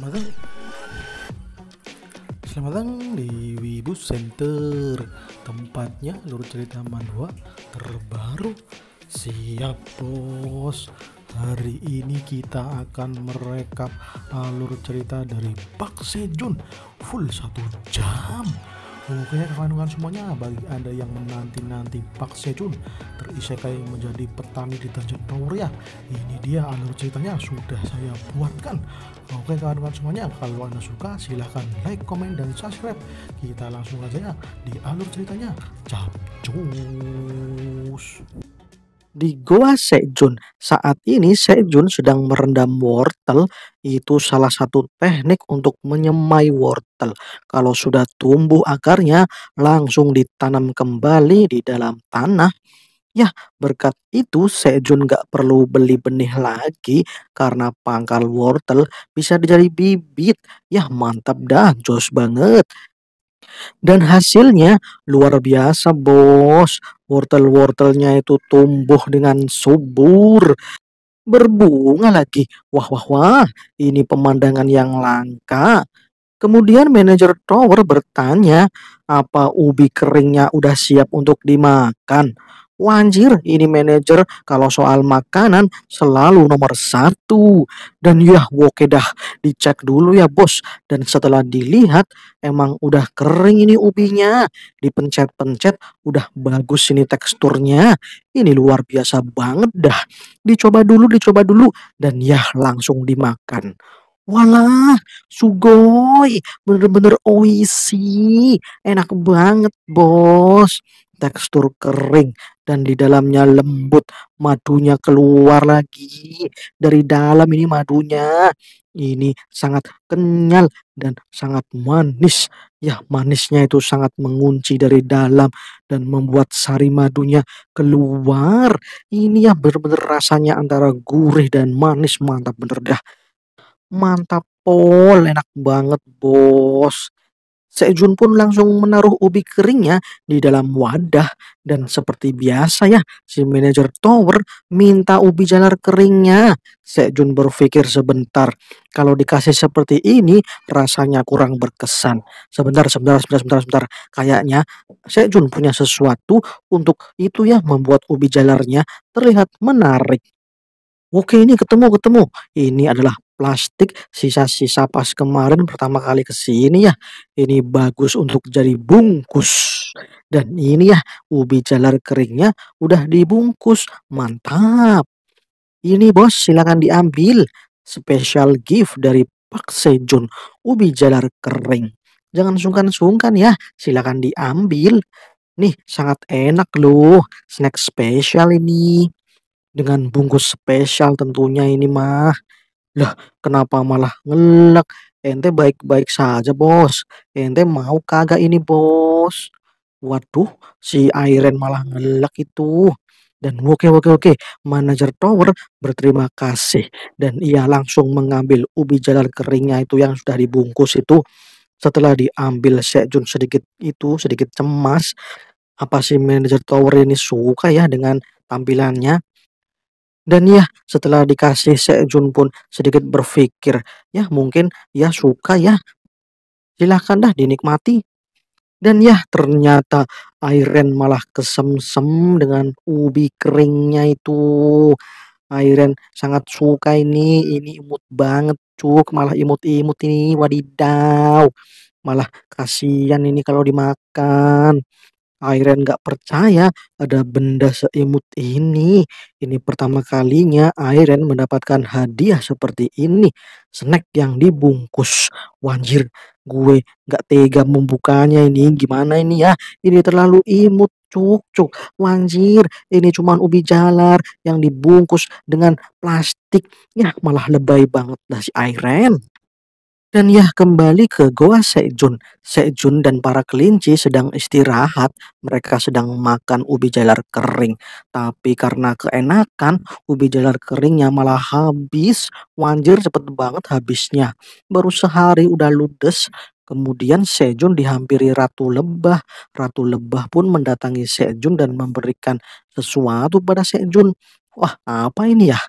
Selamat datang. Selamat datang di Wibu Center. Tempatnya lur cerita manhwa terbaru. Siap, Bos. Hari ini kita akan merekap alur cerita dari Pak Sejun full satu jam Oke kawan-kawan semuanya bagi anda yang menanti-nanti Pak Sejun terisekai menjadi petani di tanjung Power ya ini dia alur ceritanya sudah saya buatkan Oke kawan-kawan semuanya kalau anda suka silahkan like, comment dan subscribe kita langsung aja ya di alur ceritanya cap di Goa Sejun. Saat ini Sejun sedang merendam wortel, itu salah satu teknik untuk menyemai wortel. Kalau sudah tumbuh akarnya, langsung ditanam kembali di dalam tanah. Ya, berkat itu Sejun gak perlu beli benih lagi karena pangkal wortel bisa dijadi bibit. Ya, mantap dah, jos banget. Dan hasilnya luar biasa bos. Wortel-wortelnya itu tumbuh dengan subur. Berbunga lagi. Wah wah wah, ini pemandangan yang langka. Kemudian manajer tower bertanya, apa ubi keringnya udah siap untuk dimakan? Wanjir, ini manajer kalau soal makanan selalu nomor satu. Dan ya, oke dah, dicek dulu ya bos. Dan setelah dilihat, emang udah kering ini ubinya. Dipencet-pencet, udah bagus ini teksturnya. Ini luar biasa banget dah. Dicoba dulu, dicoba dulu. Dan ya, langsung dimakan. Walah, sugoi, bener-bener oishi. Enak banget bos tekstur kering dan di dalamnya lembut madunya keluar lagi dari dalam ini madunya ini sangat kenyal dan sangat manis ya manisnya itu sangat mengunci dari dalam dan membuat sari madunya keluar ini ya benar-benar rasanya antara gurih dan manis mantap bener dah mantap pol enak banget bos Sejun pun langsung menaruh ubi keringnya di dalam wadah dan seperti biasa ya, si manajer Tower minta ubi jalar keringnya. Sejun berpikir sebentar, kalau dikasih seperti ini rasanya kurang berkesan. Sebentar, sebentar, sebentar, sebentar, sebentar. Kayaknya Sejun punya sesuatu untuk itu ya membuat ubi jalarnya terlihat menarik. Oke ini ketemu ketemu. Ini adalah plastik sisa-sisa pas kemarin pertama kali ke sini ya. Ini bagus untuk jadi bungkus. Dan ini ya ubi jalar keringnya udah dibungkus. Mantap. Ini bos silahkan diambil. Special gift dari Pak Sejun. Ubi jalar kering. Jangan sungkan-sungkan ya. Silahkan diambil. Nih sangat enak loh. Snack spesial ini. Dengan bungkus spesial tentunya ini mah. Lah, kenapa malah ngelak? Ente baik-baik saja, Bos. Ente mau kagak ini, Bos? Waduh, si Airen malah ngelak itu. Dan oke oke oke, manajer tower berterima kasih dan ia langsung mengambil ubi jalar keringnya itu yang sudah dibungkus itu. Setelah diambil Sejun sedikit itu sedikit cemas, apa sih manajer tower ini suka ya dengan tampilannya? Dan ya, setelah dikasih Sejun pun sedikit berpikir, ya mungkin ya suka ya, silahkan dah dinikmati." Dan ya ternyata Airen malah kesemsem dengan ubi keringnya itu. Airen sangat suka ini, ini imut banget cuk, malah imut-imut ini, wadidaw. Malah kasihan ini kalau dimakan. Akhirnya nggak percaya ada benda seimut ini. Ini pertama kalinya Airen mendapatkan hadiah seperti ini. Snack yang dibungkus. Wanjir, gue nggak tega membukanya ini. Gimana ini ya? Ini terlalu imut. cucuk. cuk. Wanjir, ini cuma ubi jalar yang dibungkus dengan plastik. Ya, malah lebay banget dah si Airen. Dan Yah kembali ke Goa Sejun. Sejun dan para kelinci sedang istirahat. Mereka sedang makan ubi jalar kering. Tapi karena keenakan, ubi jalar keringnya malah habis. Wanjir cepet banget habisnya. Baru sehari udah ludes. Kemudian Sejun dihampiri Ratu Lebah. Ratu Lebah pun mendatangi Sejun dan memberikan sesuatu pada Sejun. Wah, apa ini ya?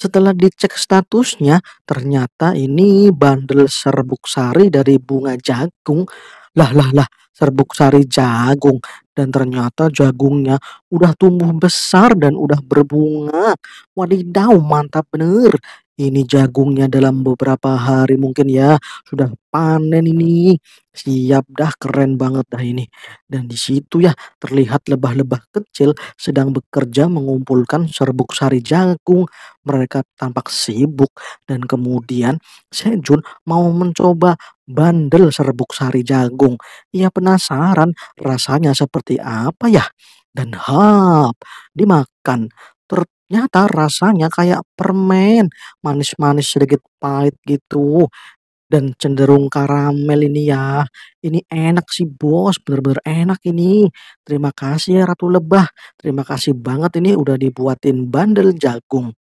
Setelah dicek statusnya, ternyata ini bandel serbuk sari dari bunga jagung. Lah lah lah, serbuk sari jagung. Dan ternyata jagungnya udah tumbuh besar dan udah berbunga. Wadidaw, mantap bener. Ini jagungnya dalam beberapa hari mungkin ya sudah panen ini. Siap dah keren banget dah ini. Dan di situ ya terlihat lebah-lebah kecil sedang bekerja mengumpulkan serbuk sari jagung. Mereka tampak sibuk dan kemudian Sejun mau mencoba bandel serbuk sari jagung. Ia penasaran rasanya seperti apa ya dan hap dimakan Nyata rasanya kayak permen, manis-manis sedikit pahit gitu dan cenderung karamel ini ya. Ini enak sih bos, bener-bener enak ini. Terima kasih ya Ratu Lebah. Terima kasih banget ini udah dibuatin bandel jagung.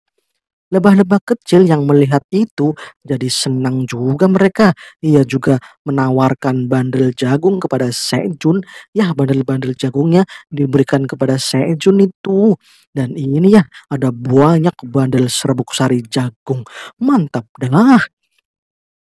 Lebah-lebah kecil yang melihat itu jadi senang juga mereka. Ia juga menawarkan bandel jagung kepada Sejun. Ya, bandel-bandel jagungnya diberikan kepada Sejun itu. Dan ini ya, ada banyak bandel serbuk sari jagung. Mantap dah.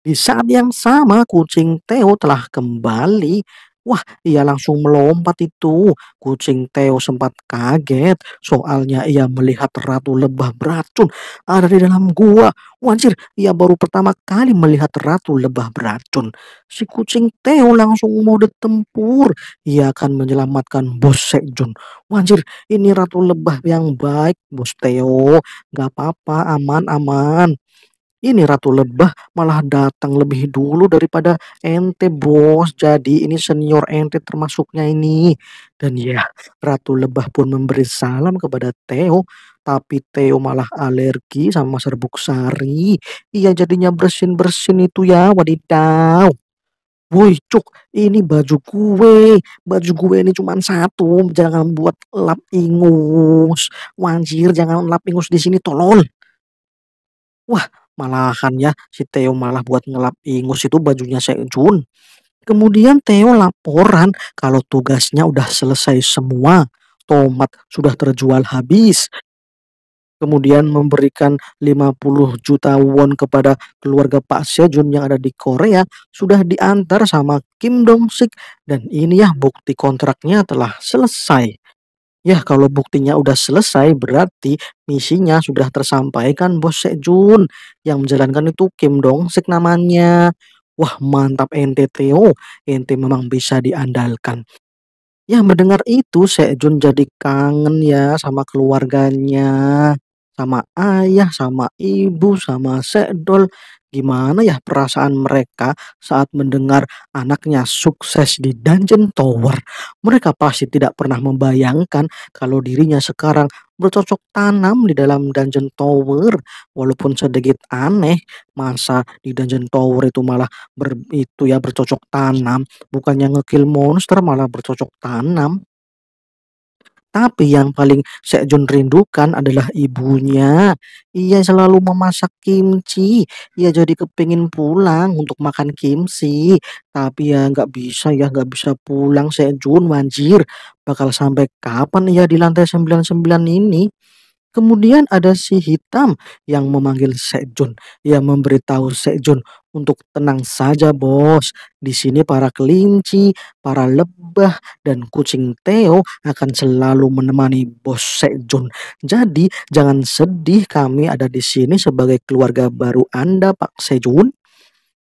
Di saat yang sama, kucing Theo telah kembali Wah, ia langsung melompat itu. Kucing Theo sempat kaget, soalnya ia melihat ratu lebah beracun ada di dalam gua. Wajir, ia baru pertama kali melihat ratu lebah beracun. Si kucing Theo langsung mode tempur. Ia akan menyelamatkan bos Sejun. Wajir, ini ratu lebah yang baik, bos Theo. Gak apa-apa, aman-aman ini Ratu Lebah malah datang lebih dulu daripada ente bos. Jadi ini senior ente termasuknya ini. Dan ya, Ratu Lebah pun memberi salam kepada Theo. Tapi Theo malah alergi sama serbuk sari. Iya jadinya bersin-bersin itu ya wadidaw. Woi cuk, ini baju gue. Baju gue ini cuma satu. Jangan buat lap ingus. Wanjir, jangan lap ingus di sini tolol. Wah, Malahan ya, si Theo malah buat ngelap ingus itu bajunya Sejun. Kemudian Theo laporan kalau tugasnya udah selesai semua. Tomat sudah terjual habis. Kemudian memberikan 50 juta won kepada keluarga Pak Sejun yang ada di Korea sudah diantar sama Kim Dong Sik dan ini ya bukti kontraknya telah selesai. Ya kalau buktinya udah selesai, berarti misinya sudah tersampaikan Bos Sejun. Yang menjalankan itu Kim Dong Sik namanya. Wah, mantap ente oh Ente memang bisa diandalkan. Ya, mendengar itu Sejun jadi kangen ya sama keluarganya sama ayah, sama ibu, sama sedol. Gimana ya perasaan mereka saat mendengar anaknya sukses di Dungeon Tower? Mereka pasti tidak pernah membayangkan kalau dirinya sekarang bercocok tanam di dalam Dungeon Tower. Walaupun sedikit aneh, masa di Dungeon Tower itu malah ber, itu ya bercocok tanam, bukannya ngekill monster malah bercocok tanam. Tapi yang paling Sejun rindukan adalah ibunya. Ia selalu memasak kimchi. Ia jadi kepingin pulang untuk makan kimchi. Tapi ya nggak bisa ya, nggak bisa pulang Sejun, manjir. Bakal sampai kapan ia di lantai 99 ini? Kemudian ada si hitam yang memanggil Sejun. Ia memberitahu Sejun untuk tenang saja, Bos. Di sini para kelinci, para lebah, dan kucing Theo akan selalu menemani Bos Sejun. Jadi, jangan sedih kami ada di sini sebagai keluarga baru Anda, Pak Sejun.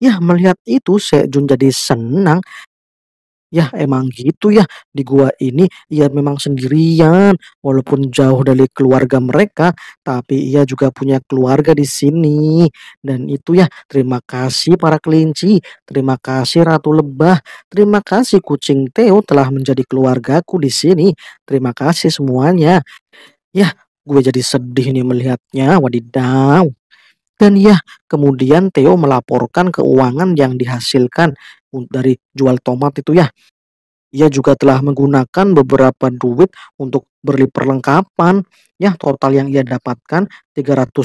Ya, melihat itu Sejun jadi senang ya emang gitu ya, di gua ini ia ya memang sendirian, walaupun jauh dari keluarga mereka, tapi ia juga punya keluarga di sini. Dan itu ya, terima kasih para kelinci, terima kasih Ratu Lebah, terima kasih kucing Theo telah menjadi keluargaku di sini. Terima kasih semuanya. ya gue jadi sedih nih melihatnya, wadidaw. Dan ya, kemudian Theo melaporkan keuangan yang dihasilkan dari jual tomat itu ya. Ia juga telah menggunakan beberapa duit untuk beli perlengkapan. Ya, total yang ia dapatkan 300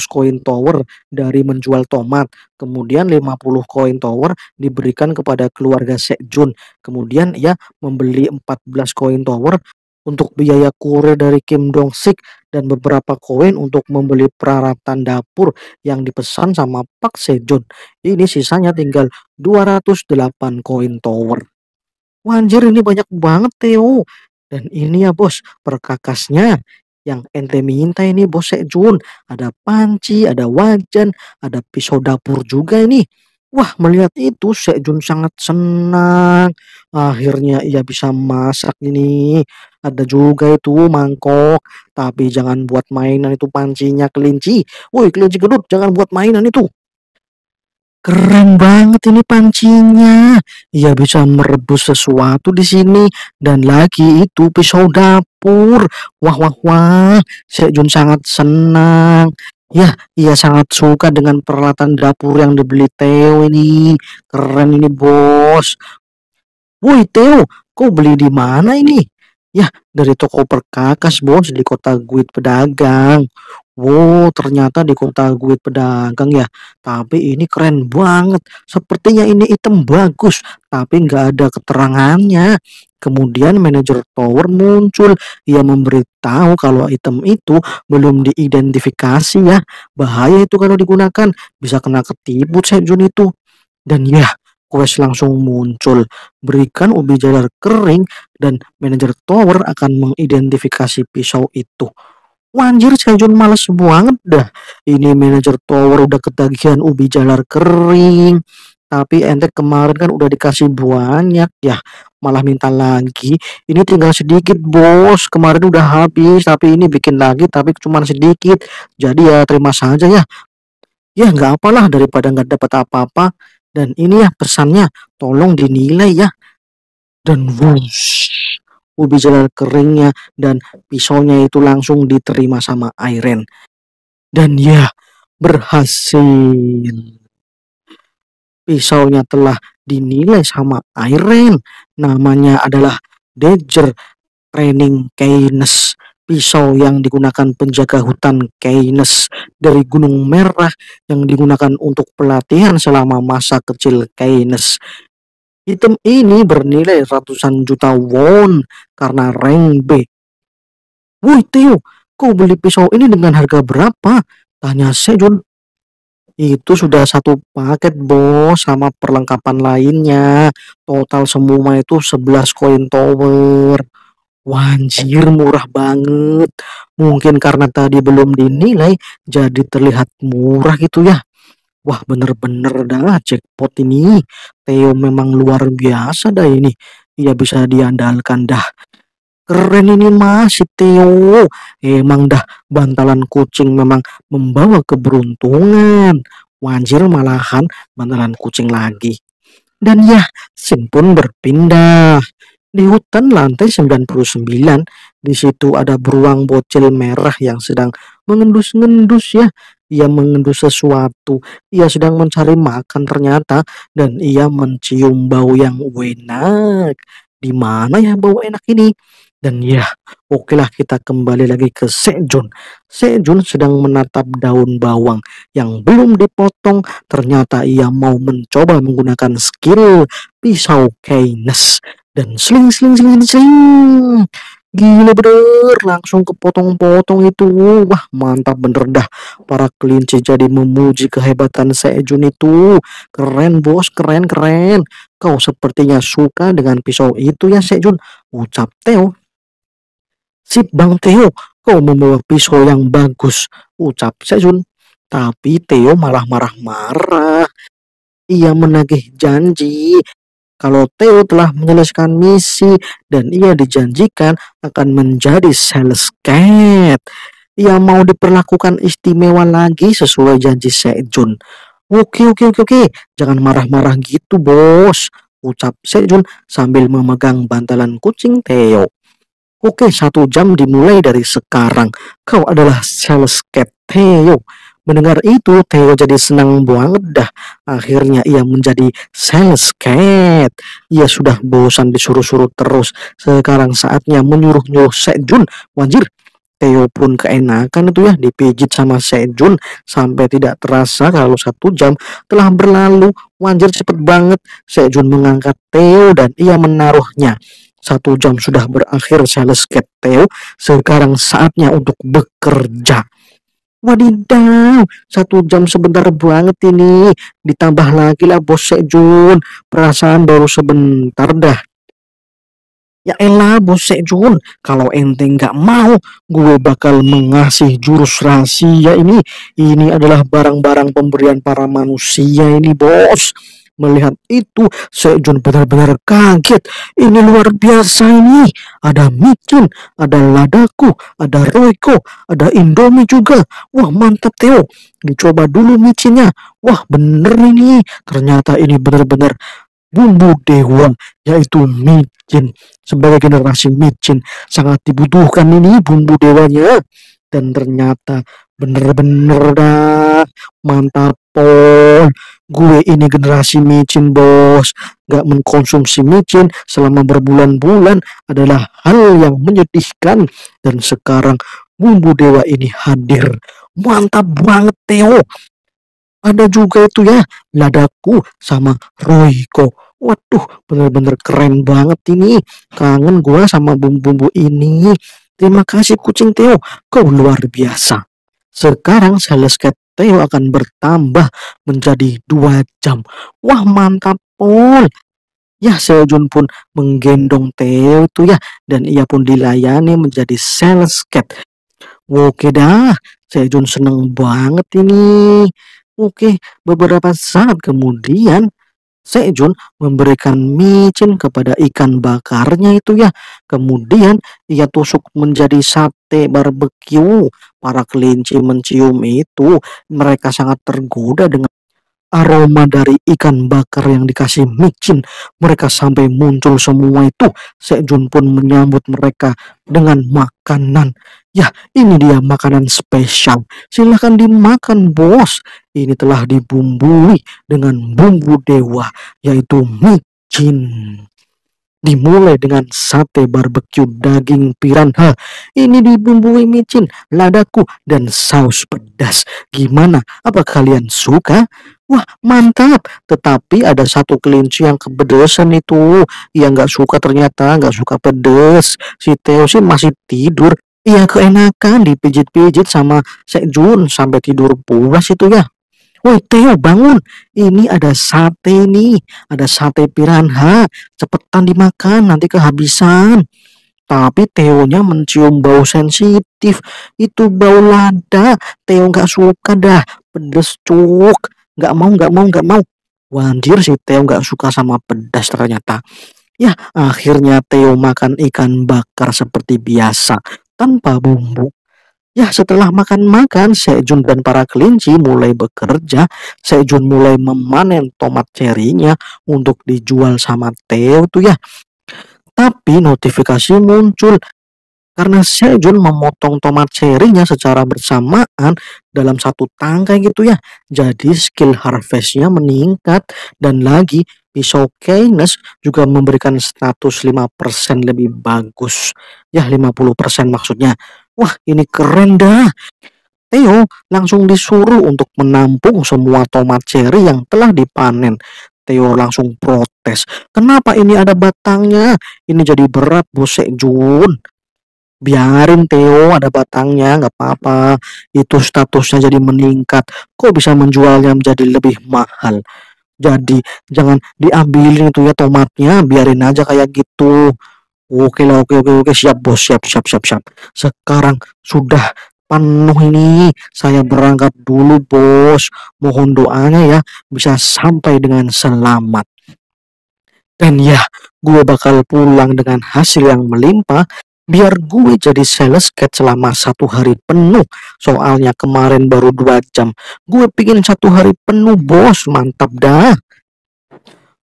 koin tower dari menjual tomat. Kemudian 50 koin tower diberikan kepada keluarga Sejun. Kemudian ia membeli 14 koin tower untuk biaya kurir dari Kim Dong Sik dan beberapa koin untuk membeli peralatan dapur yang dipesan sama Pak Sejun. Ini sisanya tinggal 208 koin tower. Wanjir ini banyak banget Theo. Dan ini ya bos perkakasnya yang ente minta ini bos Sejun. Ada panci, ada wajan, ada pisau dapur juga ini. Wah, melihat itu Sejun sangat senang. Akhirnya ia bisa masak ini. Ada juga itu mangkok, tapi jangan buat mainan itu pancinya kelinci. Woi, kelinci gedut, jangan buat mainan itu. Keren banget ini pancinya. Ia bisa merebus sesuatu di sini dan lagi itu pisau dapur. Wah wah wah, Sejun sangat senang. Ya, ia sangat suka dengan peralatan dapur yang dibeli Theo ini. Keren ini, Bos. Woi, Theo, kau beli di mana ini? Ya, dari toko perkakas, Bos, di kota Guit Pedagang. Wow, ternyata di kota Guit Pedagang ya. Tapi ini keren banget. Sepertinya ini item bagus, tapi nggak ada keterangannya. Kemudian manajer tower muncul, ia memberitahu kalau item itu belum diidentifikasi ya. Bahaya itu kalau digunakan, bisa kena ketipu Sejun itu. Dan ya, quest langsung muncul. Berikan ubi jalar kering dan manajer tower akan mengidentifikasi pisau itu. Wanjir Sejun males banget dah. Ini manajer tower udah ketagihan ubi jalar kering tapi ente kemarin kan udah dikasih banyak ya malah minta lagi ini tinggal sedikit bos kemarin udah habis tapi ini bikin lagi tapi cuma sedikit jadi ya terima saja ya ya nggak apalah daripada nggak dapat apa-apa dan ini ya pesannya tolong dinilai ya dan bos ubi jalan keringnya dan pisaunya itu langsung diterima sama Iren dan ya berhasil Pisaunya telah dinilai sama Iron. Namanya adalah Danger Training Keynes. Pisau yang digunakan penjaga hutan Keynes dari Gunung Merah yang digunakan untuk pelatihan selama masa kecil Keynes. Item ini bernilai ratusan juta won karena rank B. Woi Tio, kau beli pisau ini dengan harga berapa? Tanya Sejun. Itu sudah satu paket bos sama perlengkapan lainnya. Total semua itu 11 koin tower. Wanjir murah banget. Mungkin karena tadi belum dinilai jadi terlihat murah gitu ya. Wah bener-bener dah jackpot ini. Theo memang luar biasa dah ini. Ia bisa diandalkan dah keren ini mas si Theo emang dah bantalan kucing memang membawa keberuntungan wanjir malahan bantalan kucing lagi dan ya Sin pun berpindah di hutan lantai 99 di situ ada beruang bocil merah yang sedang mengendus-ngendus ya ia mengendus sesuatu ia sedang mencari makan ternyata dan ia mencium bau yang enak di mana ya bau enak ini dan ya, oke lah kita kembali lagi ke Sejun. Sejun sedang menatap daun bawang yang belum dipotong. Ternyata ia mau mencoba menggunakan skill pisau kainas Dan sling sling sling sling. Gila bener, langsung kepotong-potong itu. Wah, mantap bener dah. Para kelinci jadi memuji kehebatan Sejun itu. Keren bos, keren keren. Kau sepertinya suka dengan pisau itu ya Sejun. Ucap Teo Sip Bang Theo, kau membawa pisau yang bagus, ucap Sejun. Tapi Theo malah marah-marah. Ia menagih janji kalau Theo telah menyelesaikan misi dan ia dijanjikan akan menjadi sales cat. Ia mau diperlakukan istimewa lagi sesuai janji Sejun. Oke, oke, oke, oke. Jangan marah-marah gitu, bos. Ucap Sejun sambil memegang bantalan kucing Theo. Oke, satu jam dimulai dari sekarang. Kau adalah sales cat Theo. Mendengar itu, Theo jadi senang banget dah. Akhirnya ia menjadi sales cat. Ia sudah bosan disuruh-suruh terus. Sekarang saatnya menyuruh-nyuruh Sejun. Wajir, Theo pun keenakan itu ya dipijit sama Sejun sampai tidak terasa kalau satu jam telah berlalu. Wajir cepet banget. Sejun mengangkat Theo dan ia menaruhnya. Satu jam sudah berakhir sales Teo. Sekarang saatnya untuk bekerja. Wadidaw, satu jam sebentar banget ini. Ditambah lagi lah bos Sejun. Perasaan baru sebentar dah. Ya elah bos Sejun, kalau ente nggak mau, gue bakal mengasih jurus rahasia ini. Ini adalah barang-barang pemberian para manusia ini bos. Melihat itu, Sejun benar-benar kaget. Ini luar biasa ini. Ada micin, ada ladaku, ada roiko, ada indomie juga. Wah mantap Theo. Dicoba dulu micinnya. Wah bener ini. Ternyata ini benar-benar bumbu dewa yaitu micin sebagai generasi micin sangat dibutuhkan ini bumbu dewanya dan ternyata bener-bener dah mantap pol gue ini generasi micin bos gak mengkonsumsi micin selama berbulan-bulan adalah hal yang menyedihkan dan sekarang bumbu dewa ini hadir mantap banget Theo ada juga itu ya ladaku sama Royko waduh bener-bener keren banget ini kangen gue sama bumbu-bumbu ini terima kasih kucing Theo kau luar biasa sekarang sales cat Theo akan bertambah menjadi dua jam. Wah mantap Pol. Ya Seojun pun menggendong Theo tuh ya dan ia pun dilayani menjadi sales cat. Oke dah, Seojun seneng banget ini. Oke, beberapa saat kemudian Sejun memberikan micin kepada ikan bakarnya itu ya. Kemudian ia tusuk menjadi sate barbeque. Para kelinci mencium itu, mereka sangat tergoda dengan aroma dari ikan bakar yang dikasih micin. Mereka sampai muncul semua itu. Sejun pun menyambut mereka dengan makanan. Ya, ini dia makanan spesial. Silahkan dimakan, bos. Ini telah dibumbui dengan bumbu dewa, yaitu micin. Dimulai dengan sate barbeque daging piranha. Ini dibumbui micin, ladaku, dan saus pedas. Gimana? Apa kalian suka? Wah mantap, tetapi ada satu kelinci yang kepedesan itu, yang gak suka ternyata, gak suka pedes. Si Theo sih masih tidur, Iya keenakan dipijit-pijit sama Sekjun sampai tidur pulas itu ya. Woi Theo bangun, ini ada sate nih, ada sate piranha, cepetan dimakan nanti kehabisan. Tapi Theo-nya mencium bau sensitif, itu bau lada, Theo nggak suka dah, pedes cuk nggak mau nggak mau nggak mau Wanjir si Theo nggak suka sama pedas ternyata. Ya, akhirnya Theo makan ikan bakar seperti biasa, tanpa bumbu. Ya, setelah makan-makan, Sejun dan para kelinci mulai bekerja. Sejun mulai memanen tomat cerinya untuk dijual sama Theo tuh ya. Tapi notifikasi muncul, karena Sejun memotong tomat cherry-nya secara bersamaan dalam satu tangkai gitu ya. Jadi skill harvestnya meningkat dan lagi pisau Keynes juga memberikan status 5% lebih bagus. Ya 50% maksudnya. Wah ini keren dah. Theo langsung disuruh untuk menampung semua tomat cherry yang telah dipanen. Theo langsung protes. Kenapa ini ada batangnya? Ini jadi berat bosek Sejun biarin Theo ada batangnya nggak apa-apa itu statusnya jadi meningkat kok bisa menjualnya menjadi lebih mahal jadi jangan diambilin itu ya tomatnya biarin aja kayak gitu oke lah oke oke oke siap bos siap siap siap siap sekarang sudah penuh ini saya berangkat dulu bos mohon doanya ya bisa sampai dengan selamat dan ya gue bakal pulang dengan hasil yang melimpah biar gue jadi sales cat selama satu hari penuh soalnya kemarin baru dua jam gue pingin satu hari penuh bos mantap dah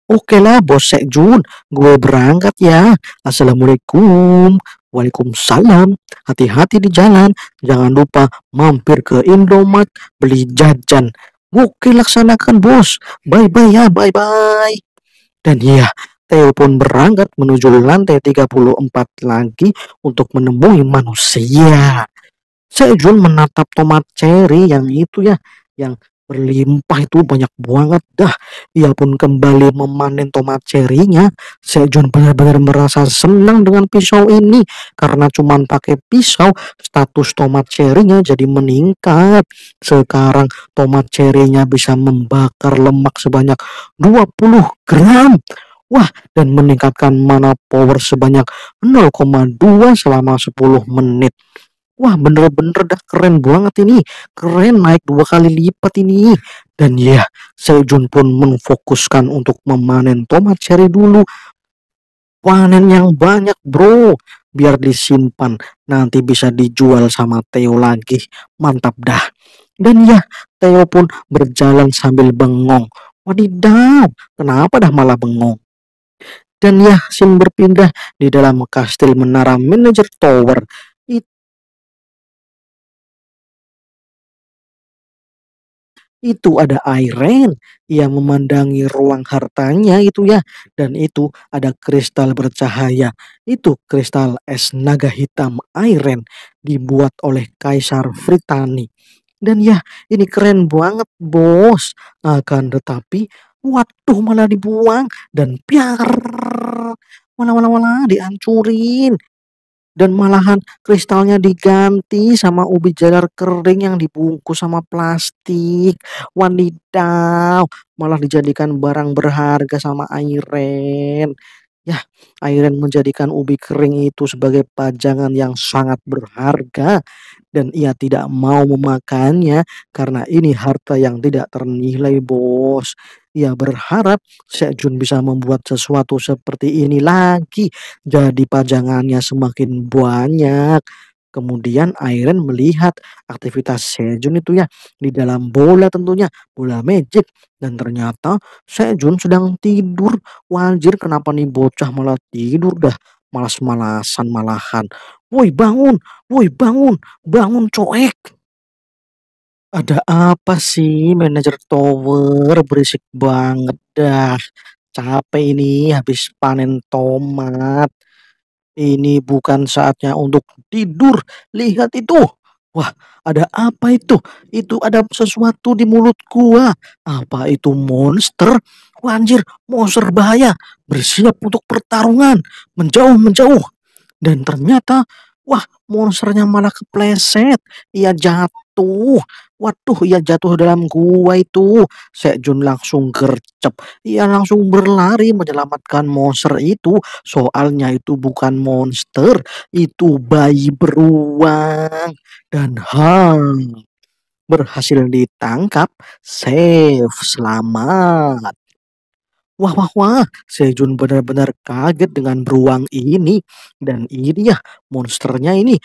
Oke lah bos Sekjun, gue berangkat ya. Assalamualaikum. Waalaikumsalam. Hati-hati di jalan. Jangan lupa mampir ke Indomaret beli jajan. Oke laksanakan bos. Bye-bye ya, bye-bye. Dan ya, Tail pun berangkat menuju lantai 34 lagi untuk menemui manusia. Sejun menatap tomat cherry yang itu ya, yang berlimpah itu banyak banget dah. Ia pun kembali memanen tomat cerinya. Sejun benar-benar merasa senang dengan pisau ini karena cuman pakai pisau status tomat cerinya jadi meningkat. Sekarang tomat cerinya bisa membakar lemak sebanyak 20 gram. Wah, dan meningkatkan mana power sebanyak 0,2 selama 10 menit. Wah, bener-bener dah keren banget ini. Keren naik dua kali lipat ini. Dan ya, yeah, Seljun pun memfokuskan untuk memanen tomat cherry dulu. Panen yang banyak, bro. Biar disimpan, nanti bisa dijual sama Theo lagi. Mantap dah. Dan ya, yeah, Theo pun berjalan sambil bengong. Wadidaw, kenapa dah malah bengong? dan Yahsin berpindah di dalam kastil menara manager tower itu ada Iren yang memandangi ruang hartanya itu ya dan itu ada kristal bercahaya itu kristal es naga hitam Iren dibuat oleh Kaisar Fritani dan ya ini keren banget bos akan tetapi waduh malah dibuang dan piar malah wala wala dihancurin dan malahan kristalnya diganti sama ubi jalar kering yang dibungkus sama plastik. Wanita malah dijadikan barang berharga sama airin. Ya, yang menjadikan ubi kering itu sebagai pajangan yang sangat berharga dan ia tidak mau memakannya karena ini harta yang tidak ternilai, Bos. Ia berharap Sejun bisa membuat sesuatu seperti ini lagi. Jadi pajangannya semakin banyak. Kemudian Iron melihat aktivitas Sejun itu ya di dalam bola tentunya, bola magic. Dan ternyata Sejun sedang tidur. Wajir kenapa nih bocah malah tidur dah. Malas-malasan malahan. Woi bangun, woi bangun, bangun coek. Ada apa sih manajer tower berisik banget dah. Capek ini habis panen tomat ini bukan saatnya untuk tidur. Lihat itu. Wah, ada apa itu? Itu ada sesuatu di mulut gua. Apa itu monster? Wah, anjir, monster bahaya. Bersiap untuk pertarungan. Menjauh, menjauh. Dan ternyata, wah, monsternya malah kepleset. Ia jatuh itu. Waduh, ia jatuh dalam gua itu. Sejun langsung gercep. Ia langsung berlari menyelamatkan monster itu. Soalnya itu bukan monster, itu bayi beruang. Dan Hang berhasil ditangkap, safe, selamat. Wah, wah, wah, Sejun benar-benar kaget dengan beruang ini. Dan ini ya, monsternya ini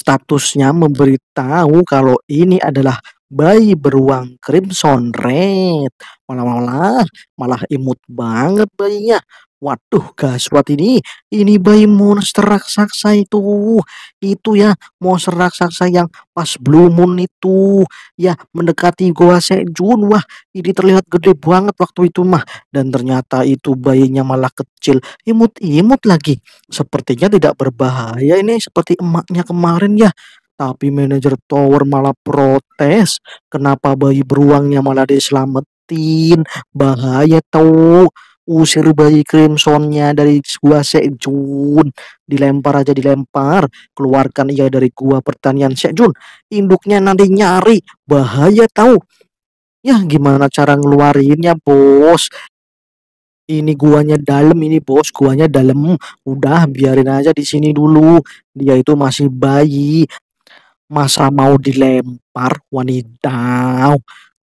Statusnya memberitahu kalau ini adalah bayi beruang crimson red. Malah-malah, malah imut banget bayinya. Waduh guys, buat ini, ini bayi monster raksasa itu. Itu ya, monster raksasa yang pas blue moon itu. Ya, mendekati gua Sejun. Wah, ini terlihat gede banget waktu itu mah. Dan ternyata itu bayinya malah kecil. Imut-imut lagi. Sepertinya tidak berbahaya ini seperti emaknya kemarin ya. Tapi manajer tower malah protes. Kenapa bayi beruangnya malah diselamatin. Bahaya tuh usir bayi crimsonnya dari gua Sejun dilempar aja dilempar keluarkan ia dari gua pertanian Sejun induknya nanti nyari bahaya tahu ya gimana cara ngeluarinnya bos ini guanya dalam ini bos guanya dalam udah biarin aja di sini dulu dia itu masih bayi masa mau dilempar wanita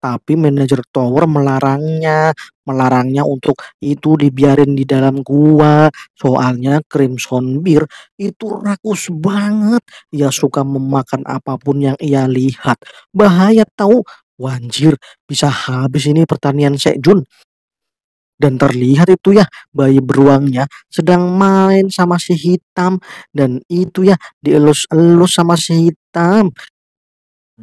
tapi manajer tower melarangnya, melarangnya untuk itu dibiarin di dalam gua. Soalnya Crimson Beer itu rakus banget. Ia suka memakan apapun yang ia lihat. Bahaya tahu. Wanjir, bisa habis ini pertanian Sejun dan terlihat itu ya bayi beruangnya sedang main sama si hitam dan itu ya dielus-elus sama si hitam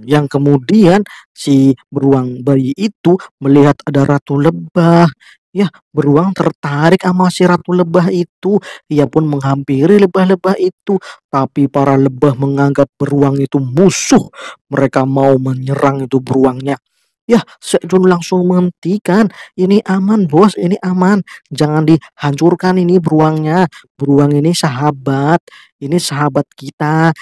yang kemudian si beruang bayi itu melihat ada ratu lebah. Ya, beruang tertarik sama si ratu lebah itu. Ia pun menghampiri lebah-lebah itu, tapi para lebah menganggap beruang itu musuh. Mereka mau menyerang itu beruangnya. Ya, Sejun langsung menghentikan. Ini aman, bos. Ini aman. Jangan dihancurkan ini beruangnya. Beruang ini sahabat. Ini sahabat kita.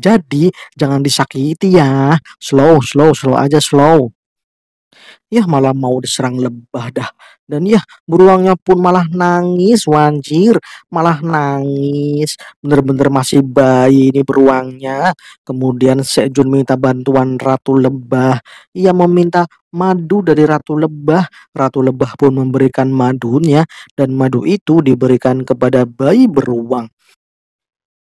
Jadi jangan disakiti ya. Slow, slow, slow aja slow. Ya malah mau diserang lebah dah. Dan ya beruangnya pun malah nangis wanjir. Malah nangis. Bener-bener masih bayi ini beruangnya. Kemudian Sejun minta bantuan Ratu Lebah. Ia meminta madu dari Ratu Lebah. Ratu Lebah pun memberikan madunya. Dan madu itu diberikan kepada bayi beruang.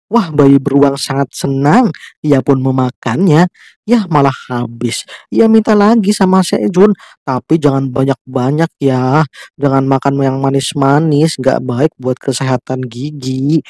Wah, bayi beruang sangat senang. Ia pun memakannya. Ya, malah habis. Ia minta lagi sama Sejun, tapi jangan banyak-banyak ya. Jangan makan yang manis-manis, Gak baik buat kesehatan gigi.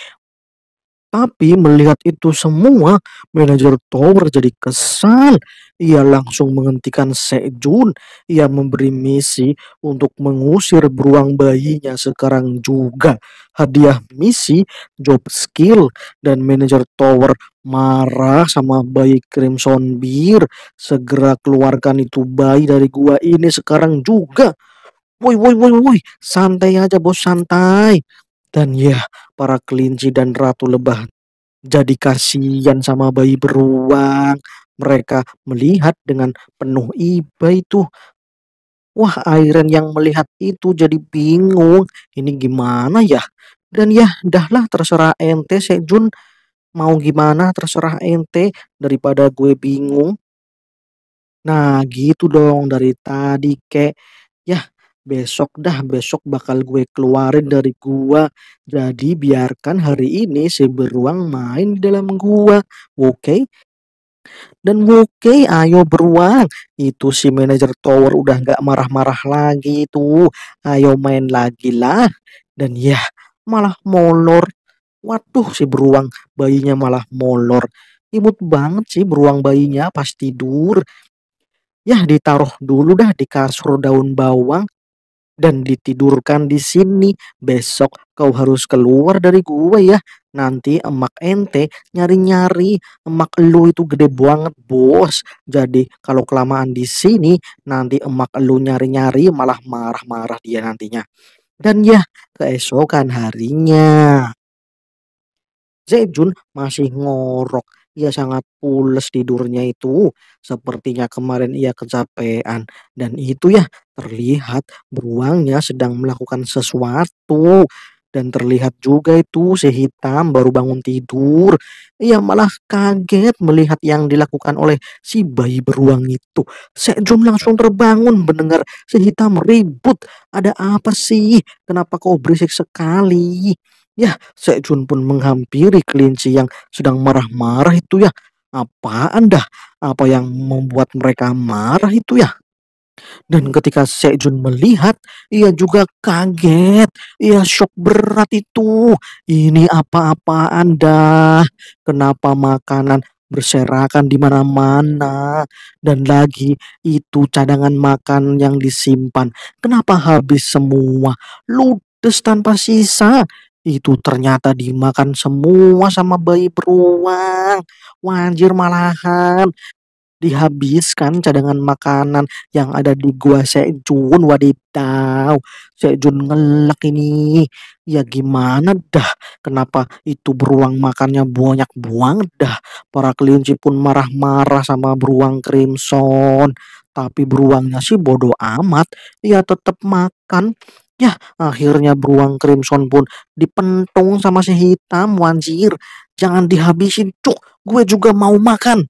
Tapi melihat itu semua, manajer Tower jadi kesal. Ia langsung menghentikan Sejun. Ia memberi misi untuk mengusir beruang bayinya sekarang juga. Hadiah misi, job skill, dan manajer tower marah sama bayi Crimson Beer. Segera keluarkan itu bayi dari gua ini sekarang juga. Woi, woi, woi, woi, santai aja bos, santai. Dan ya, para kelinci dan ratu lebah jadi kasihan sama bayi beruang. Mereka melihat dengan penuh iba itu. Wah, Airen yang melihat itu jadi bingung. Ini gimana ya? Dan ya, dahlah terserah ente, Sejun. Mau gimana terserah ente daripada gue bingung. Nah, gitu dong dari tadi, kek. Ya, besok dah besok bakal gue keluarin dari gua jadi biarkan hari ini si beruang main di dalam gua oke dan oke, ayo beruang. Itu si manajer tower udah gak marah-marah lagi tuh. Ayo main lagi lah. Dan ya, malah molor. Waduh si beruang, bayinya malah molor. Imut banget sih beruang bayinya pas tidur. Ya ditaruh dulu dah di kasur daun bawang dan ditidurkan di sini. Besok kau harus keluar dari gua ya. Nanti emak ente nyari-nyari emak lu itu gede banget, Bos. Jadi kalau kelamaan di sini, nanti emak lu nyari-nyari malah marah-marah dia nantinya. Dan ya, keesokan harinya. Zejun masih ngorok ia sangat pules tidurnya itu. Sepertinya kemarin ia kecapean dan itu ya terlihat beruangnya sedang melakukan sesuatu. Dan terlihat juga itu si hitam baru bangun tidur. Ia malah kaget melihat yang dilakukan oleh si bayi beruang itu. Sejum langsung terbangun mendengar si hitam ribut. Ada apa sih? Kenapa kau berisik sekali? Ya, Sejun pun menghampiri kelinci yang sedang marah-marah itu ya. Apa anda? Apa yang membuat mereka marah itu ya? Dan ketika Sejun melihat, ia juga kaget. Ia shock berat itu. Ini apa-apaan dah? Kenapa makanan berserakan di mana-mana dan lagi itu cadangan makan yang disimpan. Kenapa habis semua? Ludes tanpa sisa. Itu ternyata dimakan semua sama bayi beruang. Wanjir malahan dihabiskan cadangan makanan yang ada di gua Sejun wadidaw Sejun ngelak ini ya gimana dah kenapa itu beruang makannya banyak buang dah para kelinci pun marah-marah sama beruang crimson tapi beruangnya sih bodoh amat ya tetap makan Ya, akhirnya beruang crimson pun dipentung sama si hitam, wanjir. Jangan dihabisin, cuk. Gue juga mau makan.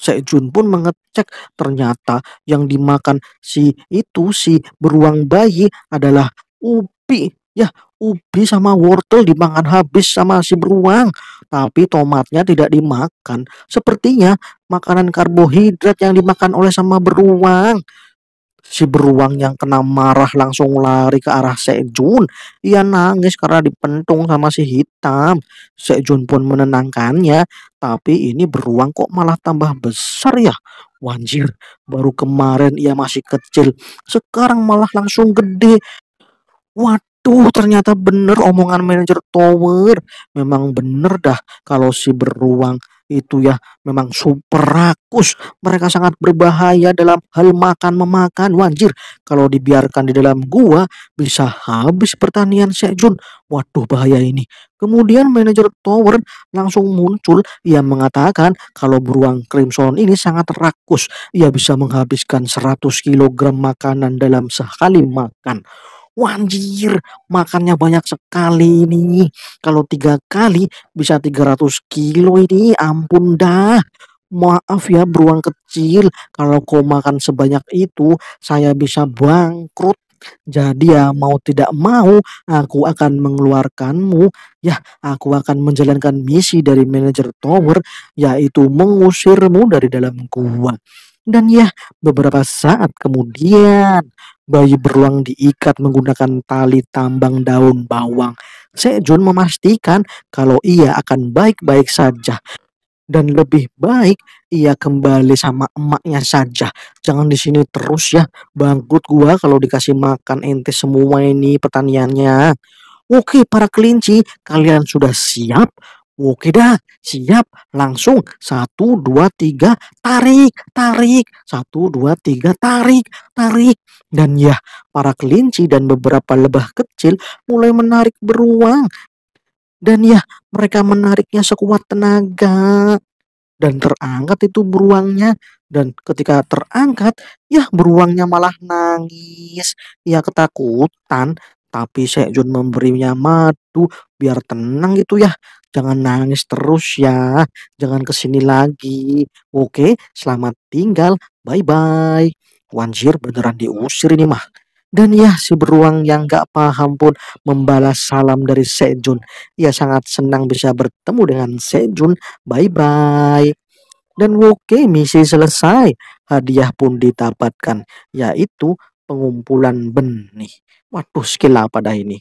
Sejun pun mengecek ternyata yang dimakan si itu si beruang bayi adalah ubi ya ubi sama wortel dimakan habis sama si beruang tapi tomatnya tidak dimakan sepertinya makanan karbohidrat yang dimakan oleh sama beruang Si beruang yang kena marah langsung lari ke arah Sejun. Ia nangis karena dipentung sama si hitam. Sejun pun menenangkannya. Tapi ini beruang kok malah tambah besar ya? Wanjir, baru kemarin ia masih kecil. Sekarang malah langsung gede. Waduh. Tuh ternyata bener omongan manajer tower. Memang bener dah kalau si beruang itu ya memang super rakus. Mereka sangat berbahaya dalam hal makan memakan. Wanjir, kalau dibiarkan di dalam gua bisa habis pertanian Sejun. Waduh bahaya ini. Kemudian manajer Tower langsung muncul. Ia mengatakan kalau beruang Crimson ini sangat rakus. Ia bisa menghabiskan 100 kg makanan dalam sekali makan. Wanjir, makannya banyak sekali ini. Kalau tiga kali bisa 300 kilo ini. Ampun dah. Maaf ya beruang kecil, kalau kau makan sebanyak itu, saya bisa bangkrut. Jadi ya mau tidak mau aku akan mengeluarkanmu. Ya, aku akan menjalankan misi dari manajer tower yaitu mengusirmu dari dalam gua. Dan ya, beberapa saat kemudian bayi beruang diikat menggunakan tali tambang daun bawang. Sejun memastikan kalau ia akan baik-baik saja. Dan lebih baik ia kembali sama emaknya saja. Jangan di sini terus ya. Bangkrut gua kalau dikasih makan ente semua ini pertaniannya. Oke, para kelinci, kalian sudah siap? Oke dah, siap. Langsung. Satu, dua, tiga, tarik, tarik. Satu, dua, tiga, tarik, tarik. Dan ya, para kelinci dan beberapa lebah kecil mulai menarik beruang. Dan ya, mereka menariknya sekuat tenaga. Dan terangkat itu beruangnya. Dan ketika terangkat, ya beruangnya malah nangis. Ya ketakutan tapi Sejun memberinya madu biar tenang gitu ya. Jangan nangis terus ya. Jangan kesini lagi. Oke, selamat tinggal. Bye-bye. Wanjir beneran diusir ini mah. Dan ya si beruang yang gak paham pun membalas salam dari Sejun. Ia sangat senang bisa bertemu dengan Sejun. Bye-bye. Dan oke misi selesai. Hadiah pun ditapatkan, yaitu pengumpulan benih. Waduh skill apa dah ini?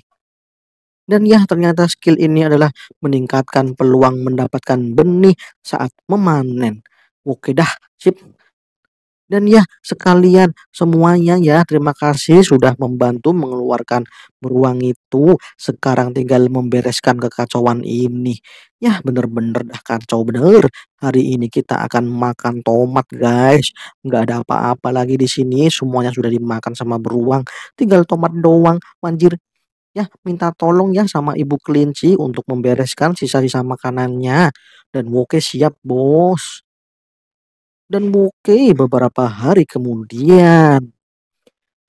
Dan ya ternyata skill ini adalah meningkatkan peluang mendapatkan benih saat memanen. Oke dah, sip. Dan ya sekalian semuanya ya terima kasih sudah membantu mengeluarkan beruang itu. Sekarang tinggal membereskan kekacauan ini. Ya bener-bener dah kacau bener. Hari ini kita akan makan tomat guys. Nggak ada apa-apa lagi di sini. Semuanya sudah dimakan sama beruang. Tinggal tomat doang. Manjir ya minta tolong ya sama ibu kelinci untuk membereskan sisa-sisa makanannya. Dan oke siap bos dan Bokeh beberapa hari kemudian.